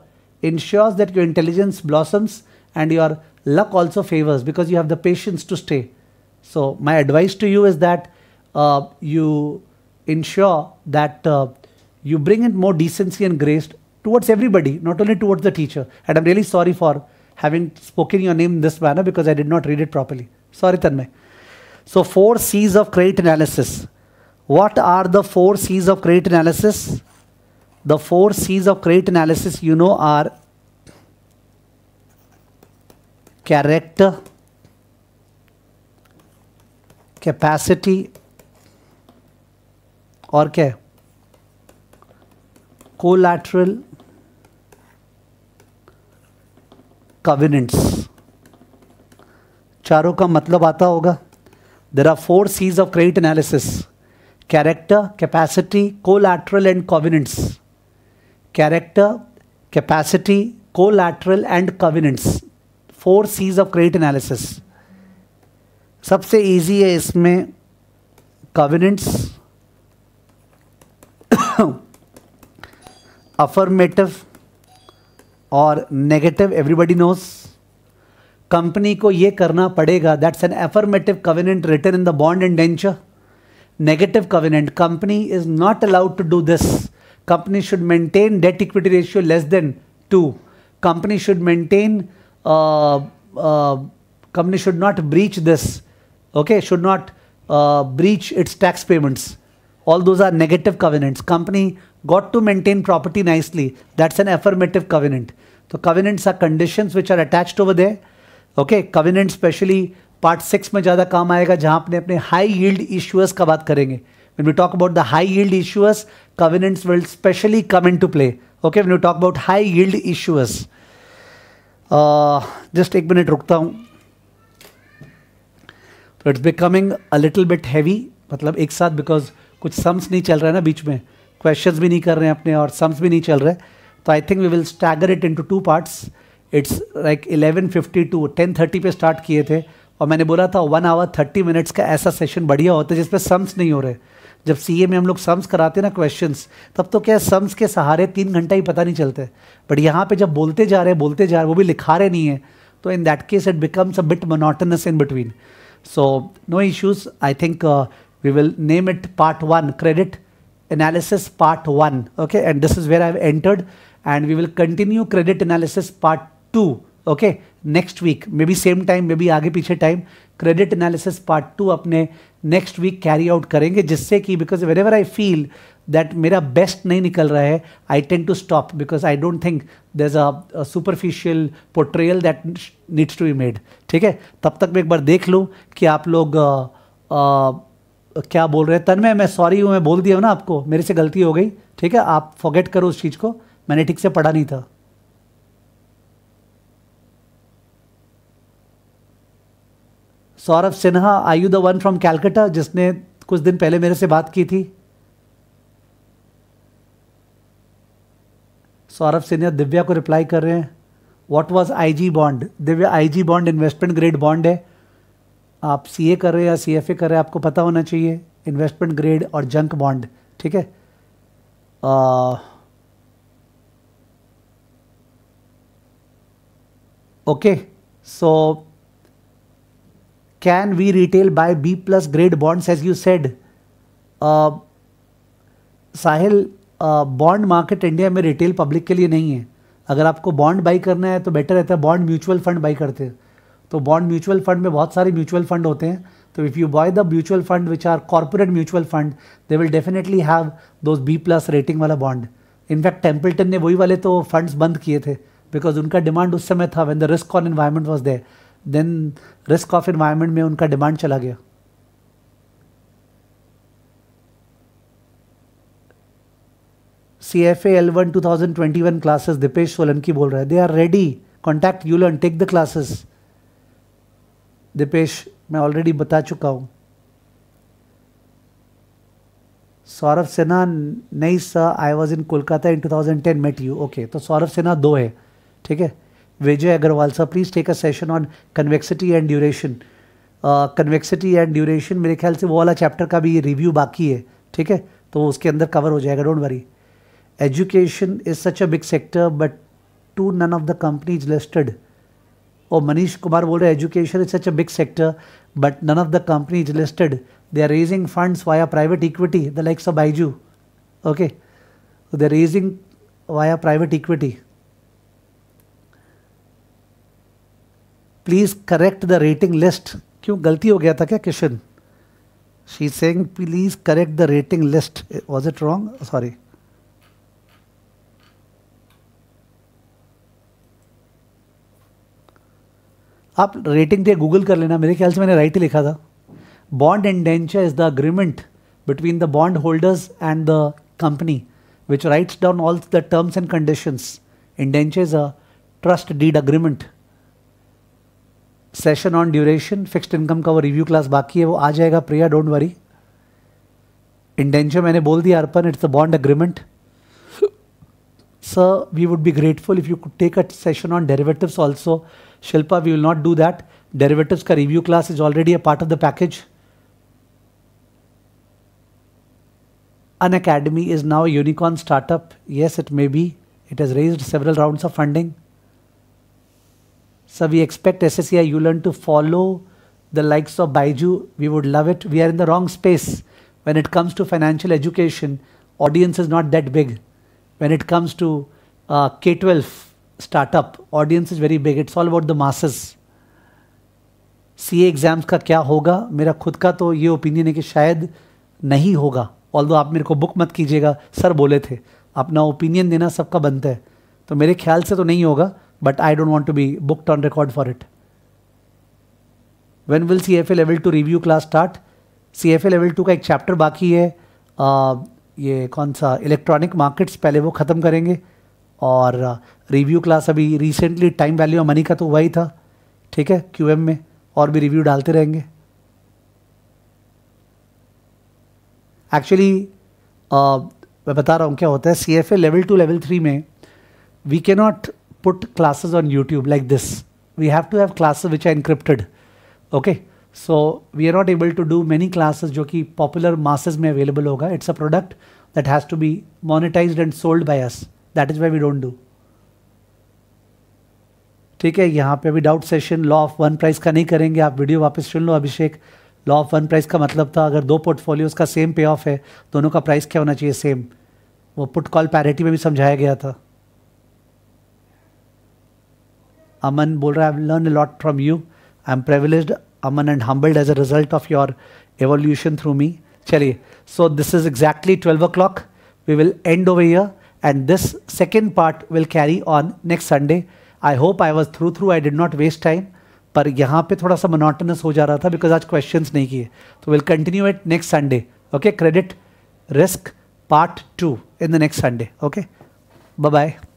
ensures that your intelligence blossoms and your luck also favours because you have the patience to stay so my advice to you is that you ensure that you bring it more decency and graced towards everybody, not only towards the teacher. And I'm really sorry for having spoken your name in this manner because I did not read it properly. Sorry, Tanmay. So, four C's of credit analysis. What are the four C's of credit analysis? The four C's of credit analysis, you know, are character, capacity, or collateral covenants चारों का मतलब आता होगा there are four Cs of credit analysis character capacity collateral and covenants character capacity collateral and covenants four Cs of credit analysis सबसे इजी है इसमें कॉविनेंट्स अफर्मेटिव <coughs> और नेगेटिव एवरीबडी नोस कंपनी को ये करना पड़ेगा that's an affirmative covenant return in the bond indenture negative covenant company is not allowed to do this company should maintain debt equity ratio less than two company should maintain company should not breach this okay should not breach its tax payments all those are negative covenants company got to maintain property nicely. That's an affirmative covenant. So covenants are conditions which are attached over there. Okay, covenant specially part six में ज़्यादा काम आएगा जहाँ अपने अपने हाई यील्ड इश्यूअर्स का बात करेंगे when we talk about the high yield issuers, covenants will specially come into play. Okay, when we talk about high yield issuers. Uh, just एक मिनट रुकता हूँ it's becoming a little bit heavy मतलब एक साथ बिकॉज कुछ सम्स नहीं चल रहा है ना बीच में क्वेश्चंस भी नहीं कर रहे हैं अपने और सम्स भी नहीं चल रहे तो I think we will stagger it into two parts it's like eleven fifty to ten thirty पर स्टार्ट किए थे और मैंने बोला था वन आवर थर्टी मिनट्स का ऐसा सेशन बढ़िया होता है जिसमें सम्स नहीं हो रहे जब सी में हम लोग सम्स कराते ना क्वेश्चन तब तो क्या सम्स के सहारे तीन घंटा ही पता नहीं चलते बट यहाँ पर जब बोलते जा रहे हैं बोलते जा रहे वो भी लिखा रहे नहीं है तो in that case it becomes a bit monotonous in between so no issues I think we will name it part one credit analysis part 1 okay and this is where i have entered and we will continue credit analysis part 2 okay next week maybe same time maybe aage piche time credit analysis part 2 apne next week carry out karenge jisse ki because whenever I feel that mera best nahi nikal raha hai I tend to stop because I don't think there's a, a superficial portrayal that needs to be made theek hai tab tak main ek bar dekh लूँ ki aap log uh, uh, क्या बोल रहे हैं तन्मय मैं सॉरी हूँ मैं बोल दिया ना आपको मेरे से गलती हो गई ठीक है आप फॉगेट करो उस चीज़ को मैंने ठीक से पढ़ा नहीं था Saurabh Sinha I you the one from Calcutta जिसने कुछ दिन पहले मेरे से बात की थी सौरभ सिन्हा दिव्या को रिप्लाई कर रहे हैं what was I G bond Divya I G bond investment grade bond है आप सी कर रहे हैं या सी एफ कर रहे हैं आपको पता होना चाहिए इन्वेस्टमेंट ग्रेड और जंक बॉन्ड ठीक है okay so can we retail buy B plus grade bonds as you said Sahil bond market India में रिटेल पब्लिक के लिए नहीं है अगर आपको बॉन्ड बाई करना है तो बेटर रहता है बॉन्ड म्यूचुअल फंड बाई करते हैं तो बॉन्ड म्यूचुअल फंड में बहुत सारे म्यूचुअल फंड होते हैं तो if you buy the mutual fund which are corporate mutual fund they will definitely have those B plus rating वाला बॉन्ड इनफैक्ट टेम्पल्टन ने वही वाले तो फंड्स बंद किए थे बिकॉज उनका डिमांड उस समय था when the risk on environment was there then risk off environment में उनका डिमांड चला गया C F L one two thousand twenty one classes Deepesh Solanki बोल रहे हैं they are ready contact you learn take the classes Deepesh मैं ऑलरेडी बता चुका हूँ सौरभ सिन्हा नहीं sir I was in Kolkata in 2010 met you okay तो सौरभ सिन्हा दो है ठीक है विजय Agarwal sir please take a session on convexity and duration convexity and duration मेरे ख्याल से वो वाला चैप्टर का भी रिव्यू बाकी है ठीक है तो उसके अंदर कवर हो जाएगा don't worry education is such a big sector but to none of the companies listed और मनीष कुमार बोल रहे हैं education is such a big sector but none of the company is listed they are raising funds via private equity the likes of Byju okay they are raising via private equity please correct the rating list क्यों गलती हो गया था क्या किशन शी सेंग please correct the rating list was it wrong sorry आप रेटिंग दे गूगल कर लेना मेरे ख्याल से मैंने राइट ही लिखा था bond indenture is the agreement between the bond holders and the company which writes down all the terms and conditions. Indenture is a trust deed agreement session on duration fixed income का वो रिव्यू क्लास बाकी है वो आ जाएगा प्रिया डोंट वरी इंडेंचर मैंने बोल दिया Arpan it's a bond agreement sir we would be grateful if you take a session on derivatives also Shilpa, we will not do that. Derivatives ka review class is already a part of the package. An academy is now a unicorn startup. Yes, it may be. It has raised several rounds of funding. So we expect you ULearn to follow the likes of Baiju. We would love it. We are in the wrong space. When it comes to financial education, audience is not that big. When it comes to uh, K-12, startup audience is very big it's all about the masses C exams का क्या होगा मेरा खुद का तो ये ओपिनियन है कि शायद नहीं होगा ऑल आप मेरे को बुक मत कीजिएगा सर बोले थे अपना ओपिनियन देना सबका बनता है तो मेरे ख्याल से तो नहीं होगा but I don't want to be booked on record for it when will C F A level two review class start C F A level two का एक चैप्टर बाकी है आ, ये कौन सा इलेक्ट्रॉनिक मार्केट्स पहले वो ख़त्म करेंगे और रिव्यू क्लास अभी recently time value of money का तो हुआ ही था ठीक है क्यूएम में और भी रिव्यू डालते रहेंगे एक्चुअली मैं बता रहा हूँ क्या होता है C F A level two level three में we can not put classes on YouTube like this we have to have classes which are encrypted okay so we are not able to do many classes जो कि पॉपुलर मासेज में अवेलेबल होगा it's a product that has to be monetise and sold by us that is why we don't do ठीक है यहां पे अभी doubt session law of one price का नहीं करेंगे आप वीडियो वापस सुन लो Abhishek law of one price का मतलब था अगर दो पोर्टफोलियोज का सेम पे ऑफ है दोनों का प्राइस क्या होना चाहिए सेम वो पुट कॉल पैरिटी में भी समझाया गया था अमन बोल रहा है I learn lot from you I am privilege Aman and humbled as a result of your evolution through me चलिए so this is exactly twelve o'clock we will end over year and this second part will carry on next Sunday. I hope I was through through. I did not waste time. पर यहाँ पे थोड़ा सा मोनोटनस हो जा रहा था बिकॉज आज क्वेश्चंस नहीं किए तो will continue it next Sunday okay credit risk part two in the next Sunday okay bye bye